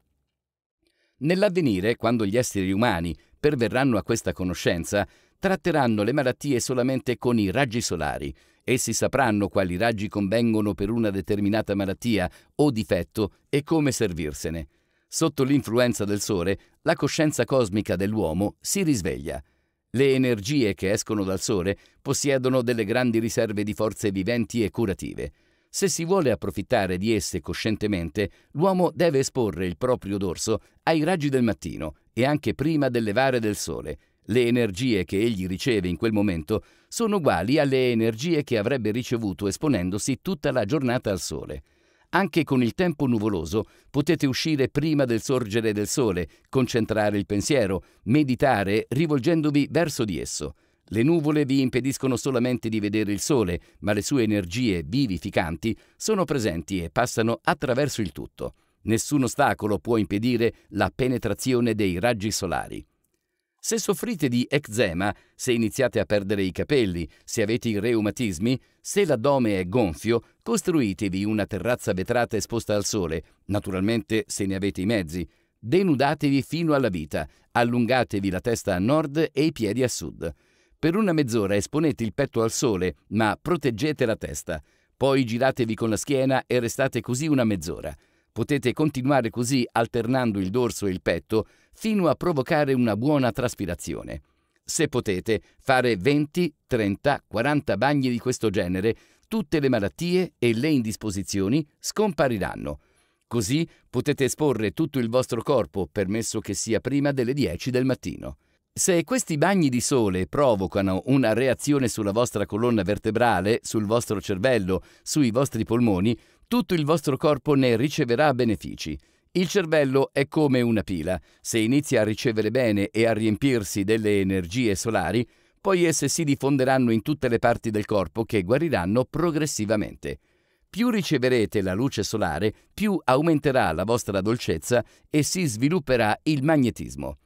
Nell'avvenire, quando gli esseri umani perverranno a questa conoscenza, tratteranno le malattie solamente con i raggi solari. Essi sapranno quali raggi convengono per una determinata malattia o difetto e come servirsene. Sotto l'influenza del Sole, la coscienza cosmica dell'uomo si risveglia. Le energie che escono dal Sole possiedono delle grandi riserve di forze viventi e curative. Se si vuole approfittare di esse coscientemente, l'uomo deve esporre il proprio dorso ai raggi del mattino e anche prima del levare del Sole. Le energie che egli riceve in quel momento sono uguali alle energie che avrebbe ricevuto esponendosi tutta la giornata al Sole. Anche con il tempo nuvoloso potete uscire prima del sorgere del sole, concentrare il pensiero, meditare rivolgendovi verso di esso. Le nuvole vi impediscono solamente di vedere il sole, ma le sue energie vivificanti sono presenti e passano attraverso il tutto. Nessun ostacolo può impedire la penetrazione dei raggi solari. Se soffrite di eczema, se iniziate a perdere i capelli, se avete i reumatismi, se l'addome è gonfio, costruitevi una terrazza vetrata esposta al sole, naturalmente se ne avete i mezzi. Denudatevi fino alla vita, allungatevi la testa a nord e i piedi a sud. Per una mezz'ora esponete il petto al sole, ma proteggete la testa. Poi giratevi con la schiena e restate così una mezz'ora. Potete continuare così alternando il dorso e il petto fino a provocare una buona traspirazione. Se potete, fare 20, 30, 40 bagni di questo genere, tutte le malattie e le indisposizioni scompariranno. Così potete esporre tutto il vostro corpo, permesso che sia prima delle 10 del mattino. Se questi bagni di sole provocano una reazione sulla vostra colonna vertebrale, sul vostro cervello, sui vostri polmoni, tutto il vostro corpo ne riceverà benefici. Il cervello è come una pila. Se inizia a ricevere bene e a riempirsi delle energie solari, poi esse si diffonderanno in tutte le parti del corpo che guariranno progressivamente. Più riceverete la luce solare, più aumenterà la vostra dolcezza e si svilupperà il magnetismo.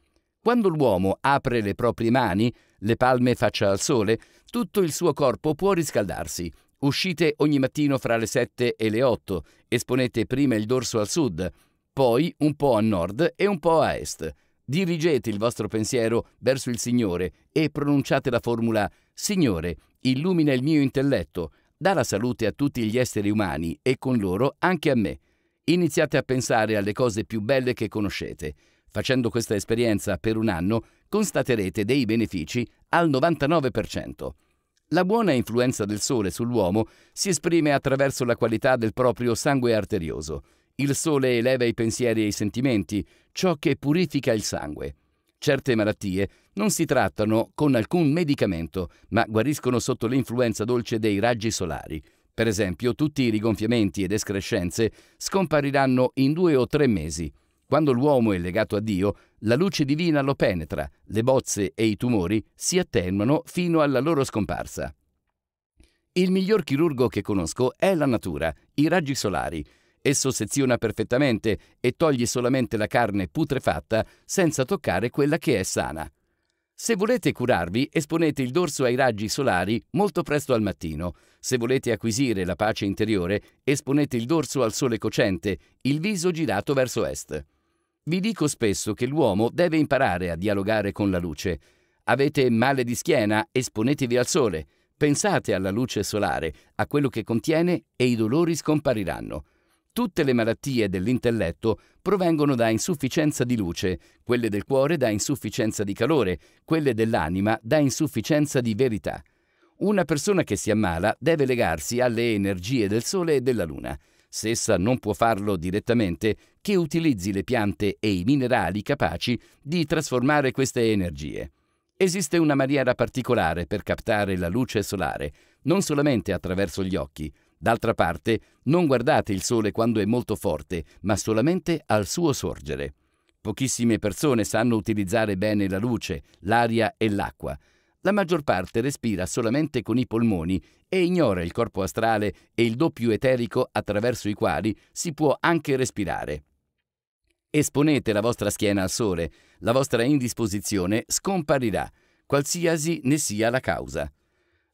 Quando l'uomo apre le proprie mani, le palme faccia al sole, tutto il suo corpo può riscaldarsi. Uscite ogni mattino fra le 7 e le 8, esponete prima il dorso al sud, poi un po' a nord e un po' a est. Dirigete il vostro pensiero verso il Signore e pronunciate la formula Signore, illumina il mio intelletto, dà la salute a tutti gli esseri umani e con loro anche a me. Iniziate a pensare alle cose più belle che conoscete. Facendo questa esperienza per un anno constaterete dei benefici al 99%. La buona influenza del sole sull'uomo si esprime attraverso la qualità del proprio sangue arterioso. Il sole eleva i pensieri e i sentimenti, ciò che purifica il sangue. Certe malattie non si trattano con alcun medicamento, ma guariscono sotto l'influenza dolce dei raggi solari. Per esempio, tutti i rigonfiamenti ed escrescenze scompariranno in due o tre mesi. Quando l'uomo è legato a Dio, la luce divina lo penetra, le bozze e i tumori si attenuano fino alla loro scomparsa. Il miglior chirurgo che conosco è la natura, i raggi solari. Esso seziona perfettamente e toglie solamente la carne putrefatta senza toccare quella che è sana. Se volete curarvi, esponete il dorso ai raggi solari molto presto al mattino. Se volete acquisire la pace interiore, esponete il dorso al sole cocente, il viso girato verso est. Vi dico spesso che l'uomo deve imparare a dialogare con la luce. Avete male di schiena, esponetevi al sole. Pensate alla luce solare, a quello che contiene e i dolori scompariranno. Tutte le malattie dell'intelletto provengono da insufficienza di luce, quelle del cuore da insufficienza di calore, quelle dell'anima da insufficienza di verità. Una persona che si ammala deve legarsi alle energie del Sole e della Luna. Se essa non può farlo direttamente, che utilizzi le piante e i minerali capaci di trasformare queste energie. Esiste una maniera particolare per captare la luce solare, non solamente attraverso gli occhi, D'altra parte, non guardate il sole quando è molto forte, ma solamente al suo sorgere. Pochissime persone sanno utilizzare bene la luce, l'aria e l'acqua. La maggior parte respira solamente con i polmoni e ignora il corpo astrale e il doppio eterico attraverso i quali si può anche respirare. Esponete la vostra schiena al sole, la vostra indisposizione scomparirà, qualsiasi ne sia la causa.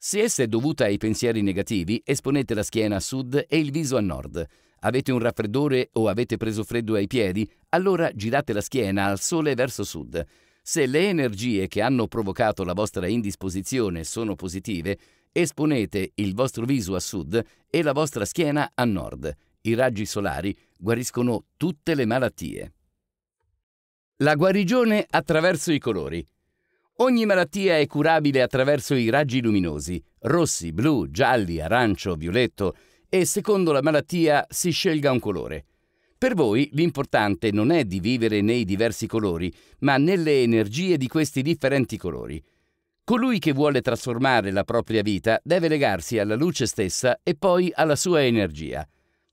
Se essa è dovuta ai pensieri negativi, esponete la schiena a sud e il viso a nord. Avete un raffreddore o avete preso freddo ai piedi? Allora girate la schiena al sole verso sud. Se le energie che hanno provocato la vostra indisposizione sono positive, esponete il vostro viso a sud e la vostra schiena a nord. I raggi solari guariscono tutte le malattie. La guarigione attraverso i colori. Ogni malattia è curabile attraverso i raggi luminosi, rossi, blu, gialli, arancio, violetto, e secondo la malattia si scelga un colore. Per voi l'importante non è di vivere nei diversi colori, ma nelle energie di questi differenti colori. Colui che vuole trasformare la propria vita deve legarsi alla luce stessa e poi alla sua energia.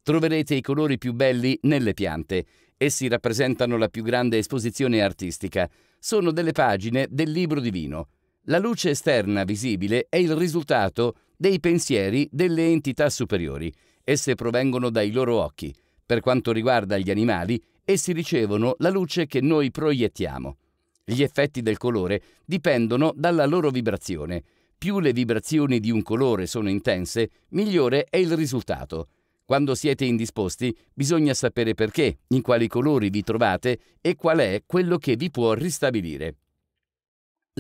Troverete i colori più belli nelle piante, essi rappresentano la più grande esposizione artistica sono delle pagine del libro divino. La luce esterna visibile è il risultato dei pensieri delle entità superiori. Esse provengono dai loro occhi. Per quanto riguarda gli animali, essi ricevono la luce che noi proiettiamo. Gli effetti del colore dipendono dalla loro vibrazione. Più le vibrazioni di un colore sono intense, migliore è il risultato. Quando siete indisposti, bisogna sapere perché, in quali colori vi trovate e qual è quello che vi può ristabilire.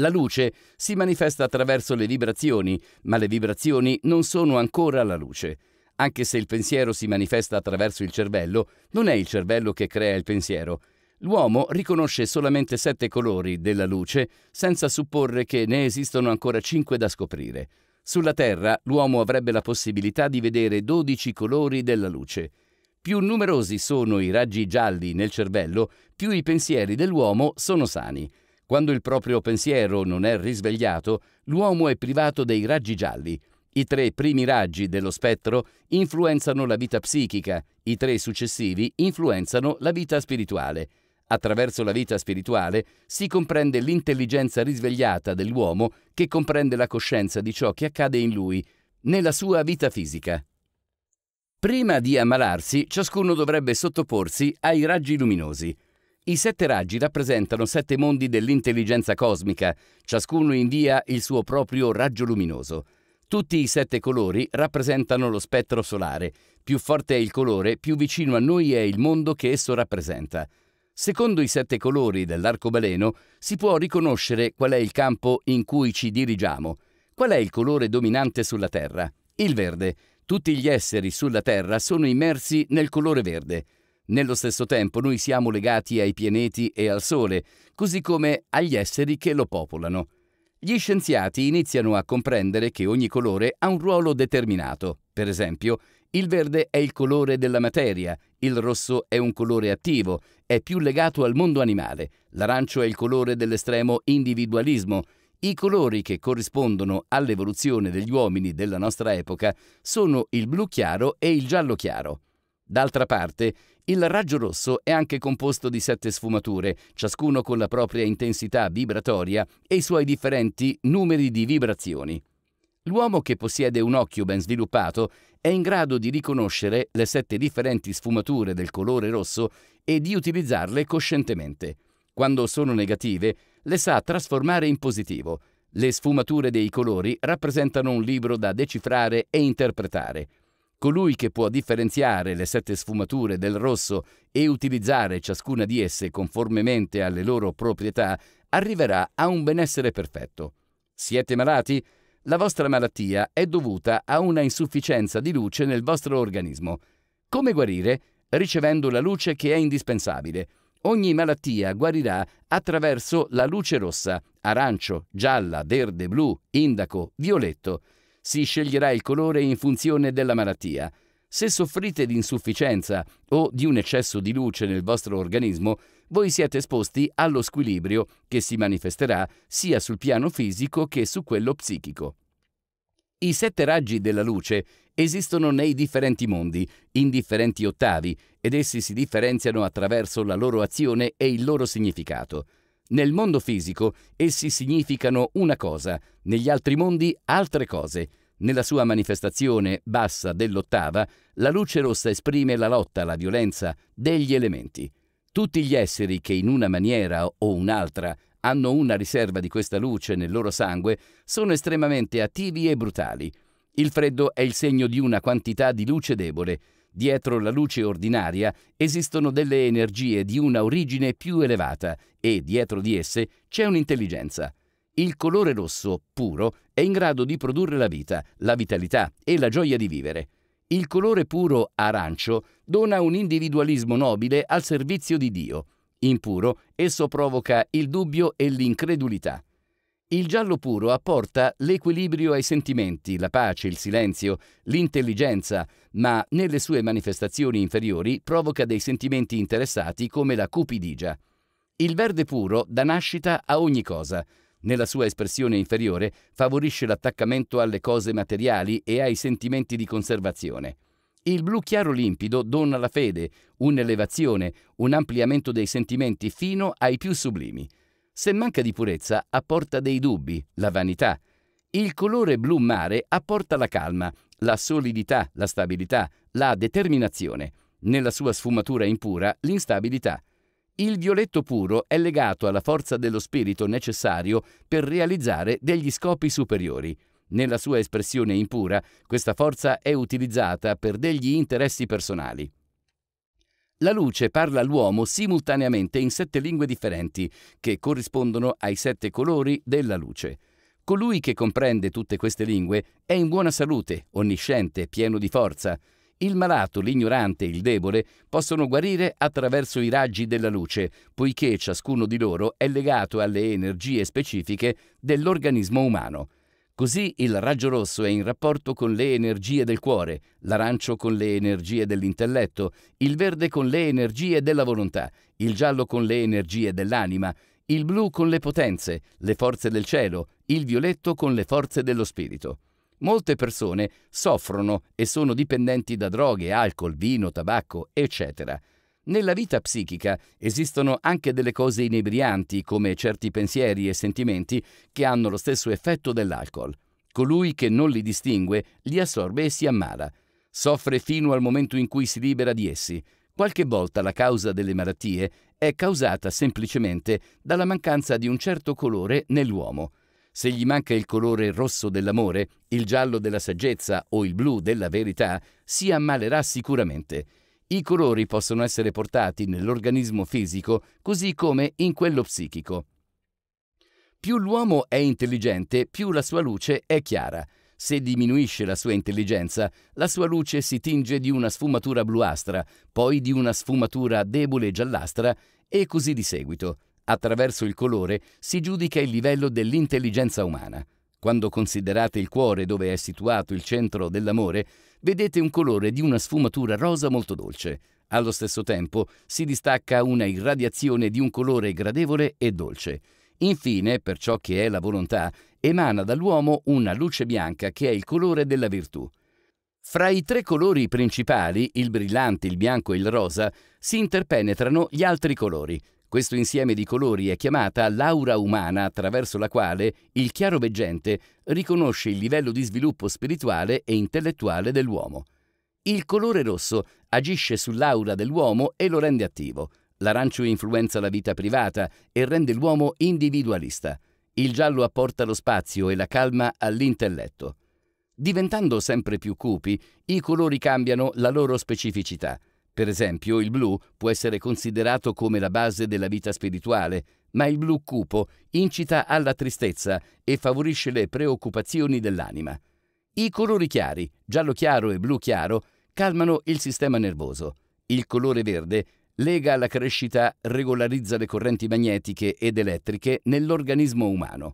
La luce si manifesta attraverso le vibrazioni, ma le vibrazioni non sono ancora la luce. Anche se il pensiero si manifesta attraverso il cervello, non è il cervello che crea il pensiero. L'uomo riconosce solamente sette colori della luce senza supporre che ne esistono ancora cinque da scoprire. Sulla Terra l'uomo avrebbe la possibilità di vedere 12 colori della luce. Più numerosi sono i raggi gialli nel cervello, più i pensieri dell'uomo sono sani. Quando il proprio pensiero non è risvegliato, l'uomo è privato dei raggi gialli. I tre primi raggi dello spettro influenzano la vita psichica, i tre successivi influenzano la vita spirituale. Attraverso la vita spirituale si comprende l'intelligenza risvegliata dell'uomo che comprende la coscienza di ciò che accade in lui, nella sua vita fisica. Prima di ammalarsi, ciascuno dovrebbe sottoporsi ai raggi luminosi. I sette raggi rappresentano sette mondi dell'intelligenza cosmica, ciascuno invia il suo proprio raggio luminoso. Tutti i sette colori rappresentano lo spettro solare. Più forte è il colore, più vicino a noi è il mondo che esso rappresenta. Secondo i sette colori dell'arcobaleno si può riconoscere qual è il campo in cui ci dirigiamo, qual è il colore dominante sulla Terra. Il verde. Tutti gli esseri sulla Terra sono immersi nel colore verde. Nello stesso tempo noi siamo legati ai pianeti e al Sole, così come agli esseri che lo popolano. Gli scienziati iniziano a comprendere che ogni colore ha un ruolo determinato. Per esempio, il verde è il colore della materia, il rosso è un colore attivo, è più legato al mondo animale, l'arancio è il colore dell'estremo individualismo. I colori che corrispondono all'evoluzione degli uomini della nostra epoca sono il blu chiaro e il giallo chiaro. D'altra parte, il raggio rosso è anche composto di sette sfumature, ciascuno con la propria intensità vibratoria e i suoi differenti numeri di vibrazioni. L'uomo che possiede un occhio ben sviluppato è in grado di riconoscere le sette differenti sfumature del colore rosso e di utilizzarle coscientemente. Quando sono negative, le sa trasformare in positivo. Le sfumature dei colori rappresentano un libro da decifrare e interpretare. Colui che può differenziare le sette sfumature del rosso e utilizzare ciascuna di esse conformemente alle loro proprietà arriverà a un benessere perfetto. Siete malati? La vostra malattia è dovuta a una insufficienza di luce nel vostro organismo. Come guarire? Ricevendo la luce che è indispensabile. Ogni malattia guarirà attraverso la luce rossa, arancio, gialla, verde, blu, indaco, violetto. Si sceglierà il colore in funzione della malattia. Se soffrite di insufficienza o di un eccesso di luce nel vostro organismo, voi siete esposti allo squilibrio che si manifesterà sia sul piano fisico che su quello psichico. I sette raggi della luce esistono nei differenti mondi, in differenti ottavi, ed essi si differenziano attraverso la loro azione e il loro significato. Nel mondo fisico essi significano una cosa, negli altri mondi altre cose. Nella sua manifestazione bassa dell'ottava, la luce rossa esprime la lotta, la violenza degli elementi. Tutti gli esseri che in una maniera o un'altra hanno una riserva di questa luce nel loro sangue sono estremamente attivi e brutali. Il freddo è il segno di una quantità di luce debole. Dietro la luce ordinaria esistono delle energie di una origine più elevata e dietro di esse c'è un'intelligenza. Il colore rosso, puro, è in grado di produrre la vita, la vitalità e la gioia di vivere. Il colore puro arancio dona un individualismo nobile al servizio di Dio. Impuro, esso provoca il dubbio e l'incredulità. Il giallo puro apporta l'equilibrio ai sentimenti, la pace, il silenzio, l'intelligenza, ma nelle sue manifestazioni inferiori provoca dei sentimenti interessati come la cupidigia. Il verde puro dà nascita a ogni cosa, nella sua espressione inferiore, favorisce l'attaccamento alle cose materiali e ai sentimenti di conservazione. Il blu chiaro limpido dona la fede, un'elevazione, un ampliamento dei sentimenti fino ai più sublimi. Se manca di purezza, apporta dei dubbi, la vanità. Il colore blu mare apporta la calma, la solidità, la stabilità, la determinazione. Nella sua sfumatura impura, l'instabilità. Il violetto puro è legato alla forza dello spirito necessario per realizzare degli scopi superiori. Nella sua espressione impura, questa forza è utilizzata per degli interessi personali. La luce parla all'uomo simultaneamente in sette lingue differenti, che corrispondono ai sette colori della luce. Colui che comprende tutte queste lingue è in buona salute, onnisciente, pieno di forza. Il malato, l'ignorante e il debole possono guarire attraverso i raggi della luce, poiché ciascuno di loro è legato alle energie specifiche dell'organismo umano. Così il raggio rosso è in rapporto con le energie del cuore, l'arancio con le energie dell'intelletto, il verde con le energie della volontà, il giallo con le energie dell'anima, il blu con le potenze, le forze del cielo, il violetto con le forze dello spirito. Molte persone soffrono e sono dipendenti da droghe, alcol, vino, tabacco, eccetera. Nella vita psichica esistono anche delle cose inebrianti, come certi pensieri e sentimenti, che hanno lo stesso effetto dell'alcol. Colui che non li distingue li assorbe e si ammala. Soffre fino al momento in cui si libera di essi. Qualche volta la causa delle malattie è causata semplicemente dalla mancanza di un certo colore nell'uomo. Se gli manca il colore rosso dell'amore, il giallo della saggezza o il blu della verità, si ammalerà sicuramente. I colori possono essere portati nell'organismo fisico così come in quello psichico. Più l'uomo è intelligente, più la sua luce è chiara. Se diminuisce la sua intelligenza, la sua luce si tinge di una sfumatura bluastra, poi di una sfumatura debole giallastra e così di seguito. Attraverso il colore si giudica il livello dell'intelligenza umana. Quando considerate il cuore dove è situato il centro dell'amore, vedete un colore di una sfumatura rosa molto dolce. Allo stesso tempo si distacca una irradiazione di un colore gradevole e dolce. Infine, per ciò che è la volontà, emana dall'uomo una luce bianca che è il colore della virtù. Fra i tre colori principali, il brillante, il bianco e il rosa, si interpenetrano gli altri colori, questo insieme di colori è chiamata l'aura umana attraverso la quale il chiaro veggente riconosce il livello di sviluppo spirituale e intellettuale dell'uomo. Il colore rosso agisce sull'aura dell'uomo e lo rende attivo. L'arancio influenza la vita privata e rende l'uomo individualista. Il giallo apporta lo spazio e la calma all'intelletto. Diventando sempre più cupi, i colori cambiano la loro specificità. Per esempio, il blu può essere considerato come la base della vita spirituale, ma il blu cupo incita alla tristezza e favorisce le preoccupazioni dell'anima. I colori chiari, giallo chiaro e blu chiaro, calmano il sistema nervoso. Il colore verde lega alla crescita, regolarizza le correnti magnetiche ed elettriche nell'organismo umano.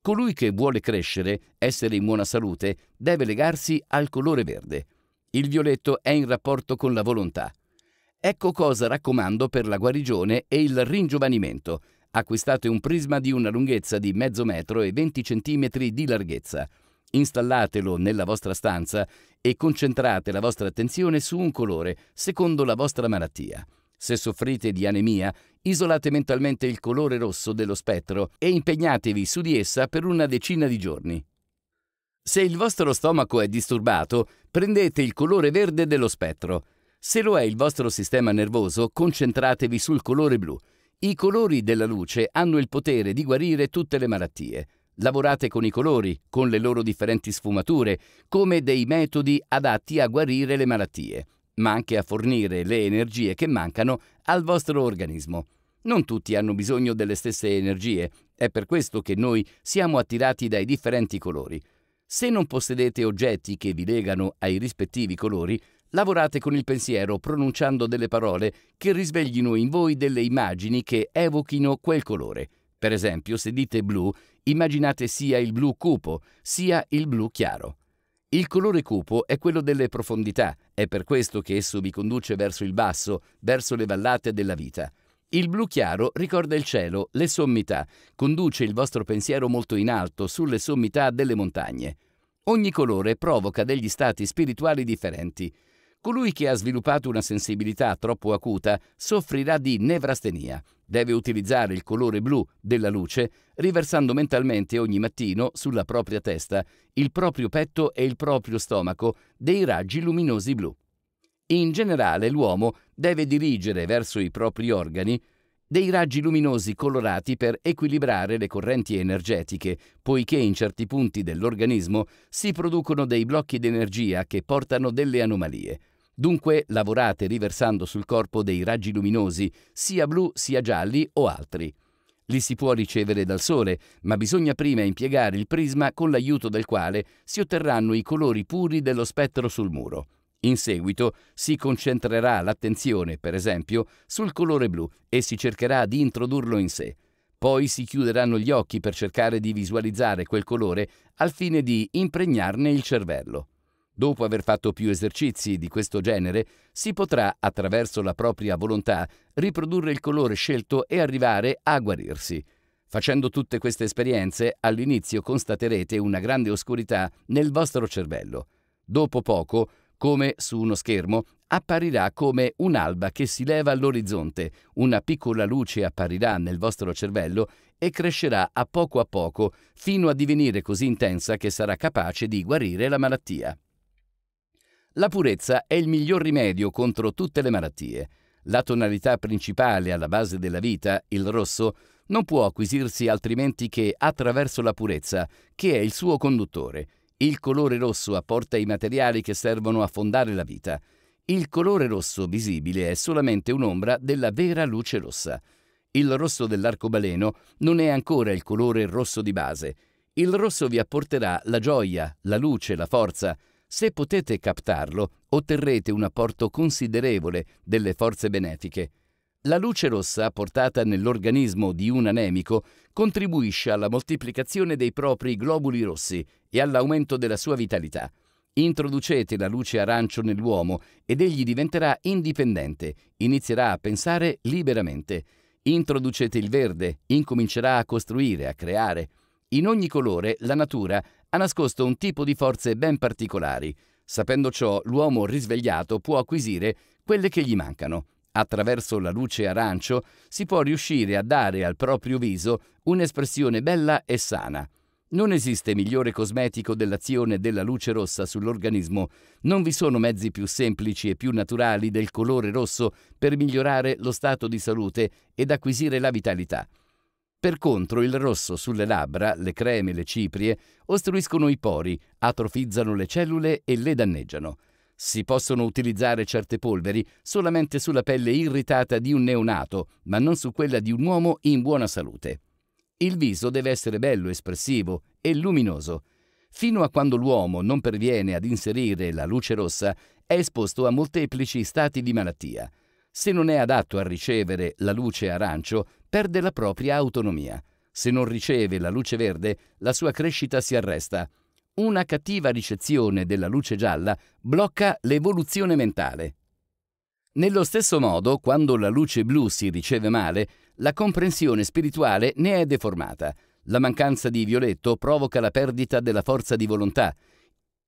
Colui che vuole crescere, essere in buona salute, deve legarsi al colore verde. Il violetto è in rapporto con la volontà. Ecco cosa raccomando per la guarigione e il ringiovanimento. Acquistate un prisma di una lunghezza di mezzo metro e 20 cm di larghezza. Installatelo nella vostra stanza e concentrate la vostra attenzione su un colore, secondo la vostra malattia. Se soffrite di anemia, isolate mentalmente il colore rosso dello spettro e impegnatevi su di essa per una decina di giorni. Se il vostro stomaco è disturbato, prendete il colore verde dello spettro. Se lo è il vostro sistema nervoso, concentratevi sul colore blu. I colori della luce hanno il potere di guarire tutte le malattie. Lavorate con i colori, con le loro differenti sfumature, come dei metodi adatti a guarire le malattie, ma anche a fornire le energie che mancano al vostro organismo. Non tutti hanno bisogno delle stesse energie, è per questo che noi siamo attirati dai differenti colori. Se non possedete oggetti che vi legano ai rispettivi colori, Lavorate con il pensiero, pronunciando delle parole che risveglino in voi delle immagini che evochino quel colore. Per esempio, se dite blu, immaginate sia il blu cupo, sia il blu chiaro. Il colore cupo è quello delle profondità, è per questo che esso vi conduce verso il basso, verso le vallate della vita. Il blu chiaro ricorda il cielo, le sommità, conduce il vostro pensiero molto in alto, sulle sommità delle montagne. Ogni colore provoca degli stati spirituali differenti. Colui che ha sviluppato una sensibilità troppo acuta soffrirà di nevrastenia. Deve utilizzare il colore blu della luce, riversando mentalmente ogni mattino sulla propria testa, il proprio petto e il proprio stomaco dei raggi luminosi blu. In generale l'uomo deve dirigere verso i propri organi dei raggi luminosi colorati per equilibrare le correnti energetiche, poiché in certi punti dell'organismo si producono dei blocchi d'energia che portano delle anomalie. Dunque lavorate riversando sul corpo dei raggi luminosi, sia blu sia gialli o altri. Li si può ricevere dal sole, ma bisogna prima impiegare il prisma con l'aiuto del quale si otterranno i colori puri dello spettro sul muro. In seguito si concentrerà l'attenzione, per esempio, sul colore blu e si cercherà di introdurlo in sé. Poi si chiuderanno gli occhi per cercare di visualizzare quel colore al fine di impregnarne il cervello. Dopo aver fatto più esercizi di questo genere, si potrà, attraverso la propria volontà, riprodurre il colore scelto e arrivare a guarirsi. Facendo tutte queste esperienze, all'inizio constaterete una grande oscurità nel vostro cervello. Dopo poco, come su uno schermo, apparirà come un'alba che si leva all'orizzonte, una piccola luce apparirà nel vostro cervello e crescerà a poco a poco fino a divenire così intensa che sarà capace di guarire la malattia. La purezza è il miglior rimedio contro tutte le malattie. La tonalità principale alla base della vita, il rosso, non può acquisirsi altrimenti che attraverso la purezza, che è il suo conduttore. Il colore rosso apporta i materiali che servono a fondare la vita. Il colore rosso visibile è solamente un'ombra della vera luce rossa. Il rosso dell'arcobaleno non è ancora il colore rosso di base. Il rosso vi apporterà la gioia, la luce, la forza, se potete captarlo, otterrete un apporto considerevole delle forze benefiche. La luce rossa portata nell'organismo di un anemico contribuisce alla moltiplicazione dei propri globuli rossi e all'aumento della sua vitalità. Introducete la luce arancio nell'uomo ed egli diventerà indipendente, inizierà a pensare liberamente. Introducete il verde, incomincerà a costruire, a creare. In ogni colore la natura ha nascosto un tipo di forze ben particolari. Sapendo ciò, l'uomo risvegliato può acquisire quelle che gli mancano. Attraverso la luce arancio si può riuscire a dare al proprio viso un'espressione bella e sana. Non esiste migliore cosmetico dell'azione della luce rossa sull'organismo, non vi sono mezzi più semplici e più naturali del colore rosso per migliorare lo stato di salute ed acquisire la vitalità. Per contro il rosso sulle labbra, le creme, le ciprie ostruiscono i pori, atrofizzano le cellule e le danneggiano. Si possono utilizzare certe polveri solamente sulla pelle irritata di un neonato, ma non su quella di un uomo in buona salute. Il viso deve essere bello, espressivo e luminoso. Fino a quando l'uomo non perviene ad inserire la luce rossa, è esposto a molteplici stati di malattia. Se non è adatto a ricevere la luce arancio, perde la propria autonomia. Se non riceve la luce verde, la sua crescita si arresta. Una cattiva ricezione della luce gialla blocca l'evoluzione mentale. Nello stesso modo, quando la luce blu si riceve male, la comprensione spirituale ne è deformata. La mancanza di violetto provoca la perdita della forza di volontà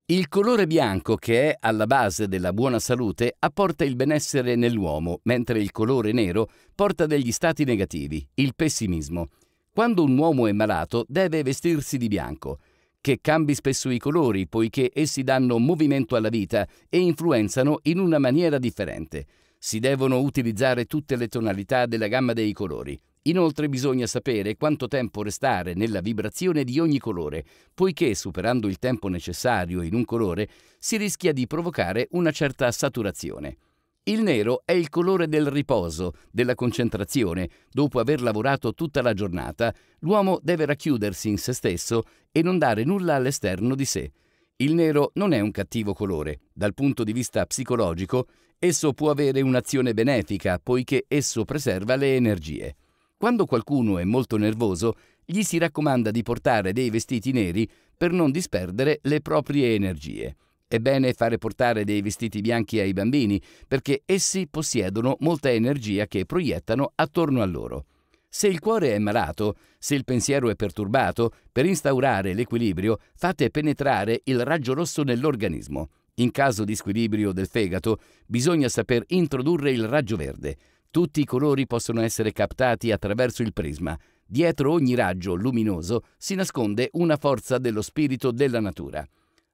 il colore bianco che è alla base della buona salute apporta il benessere nell'uomo, mentre il colore nero porta degli stati negativi, il pessimismo. Quando un uomo è malato deve vestirsi di bianco, che cambi spesso i colori poiché essi danno movimento alla vita e influenzano in una maniera differente. Si devono utilizzare tutte le tonalità della gamma dei colori, Inoltre bisogna sapere quanto tempo restare nella vibrazione di ogni colore, poiché superando il tempo necessario in un colore si rischia di provocare una certa saturazione. Il nero è il colore del riposo, della concentrazione. Dopo aver lavorato tutta la giornata, l'uomo deve racchiudersi in se stesso e non dare nulla all'esterno di sé. Il nero non è un cattivo colore. Dal punto di vista psicologico, esso può avere un'azione benefica, poiché esso preserva le energie. Quando qualcuno è molto nervoso, gli si raccomanda di portare dei vestiti neri per non disperdere le proprie energie. È bene fare portare dei vestiti bianchi ai bambini perché essi possiedono molta energia che proiettano attorno a loro. Se il cuore è malato, se il pensiero è perturbato, per instaurare l'equilibrio fate penetrare il raggio rosso nell'organismo. In caso di squilibrio del fegato bisogna saper introdurre il raggio verde. Tutti i colori possono essere captati attraverso il prisma. Dietro ogni raggio luminoso si nasconde una forza dello spirito della natura.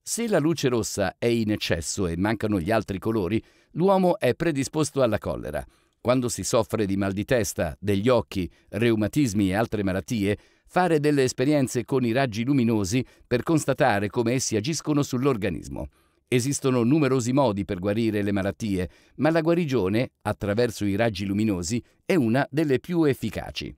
Se la luce rossa è in eccesso e mancano gli altri colori, l'uomo è predisposto alla collera. Quando si soffre di mal di testa, degli occhi, reumatismi e altre malattie, fare delle esperienze con i raggi luminosi per constatare come essi agiscono sull'organismo. Esistono numerosi modi per guarire le malattie, ma la guarigione, attraverso i raggi luminosi, è una delle più efficaci.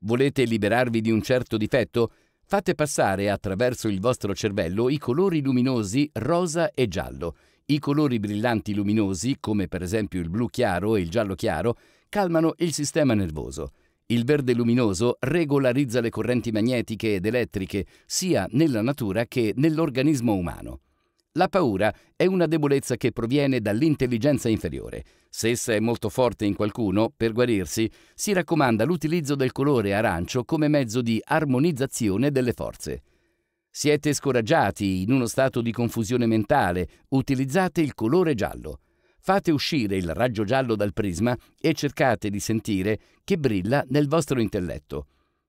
Volete liberarvi di un certo difetto? Fate passare attraverso il vostro cervello i colori luminosi rosa e giallo. I colori brillanti luminosi, come per esempio il blu chiaro e il giallo chiaro, calmano il sistema nervoso. Il verde luminoso regolarizza le correnti magnetiche ed elettriche sia nella natura che nell'organismo umano. La paura è una debolezza che proviene dall'intelligenza inferiore. Se essa è molto forte in qualcuno, per guarirsi, si raccomanda l'utilizzo del colore arancio come mezzo di armonizzazione delle forze. Siete scoraggiati, in uno stato di confusione mentale, utilizzate il colore giallo. Fate uscire il raggio giallo dal prisma e cercate di sentire che brilla nel vostro intelletto.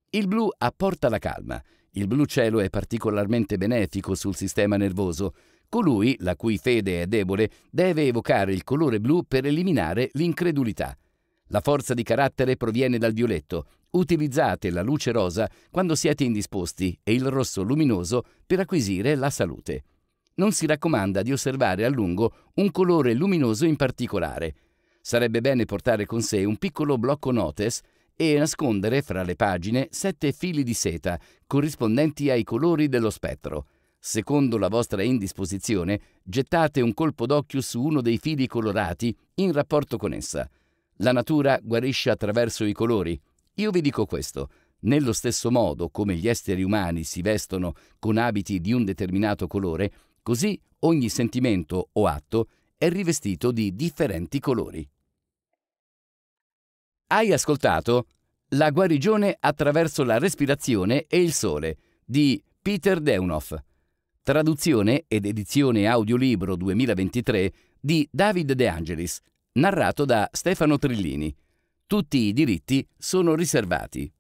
Il blu apporta la calma. Il blu cielo è particolarmente benefico sul sistema nervoso. Colui, la cui fede è debole, deve evocare il colore blu per eliminare l'incredulità. La forza di carattere proviene dal violetto. Utilizzate la luce rosa quando siete indisposti e il rosso luminoso per acquisire la salute. Non si raccomanda di osservare a lungo un colore luminoso in particolare. Sarebbe bene portare con sé un piccolo blocco notes e nascondere fra le pagine sette fili di seta corrispondenti ai colori dello spettro. Secondo la vostra indisposizione, gettate un colpo d'occhio su uno dei fili colorati in rapporto con essa. La natura guarisce attraverso i colori. Io vi dico questo. Nello stesso modo come gli esseri umani si vestono con abiti di un determinato colore, così ogni sentimento o atto è rivestito di differenti colori. Hai ascoltato La guarigione attraverso la respirazione e il sole di Peter Deunoff traduzione ed edizione audiolibro 2023 di David De Angelis, narrato da Stefano Trillini. Tutti i diritti sono riservati.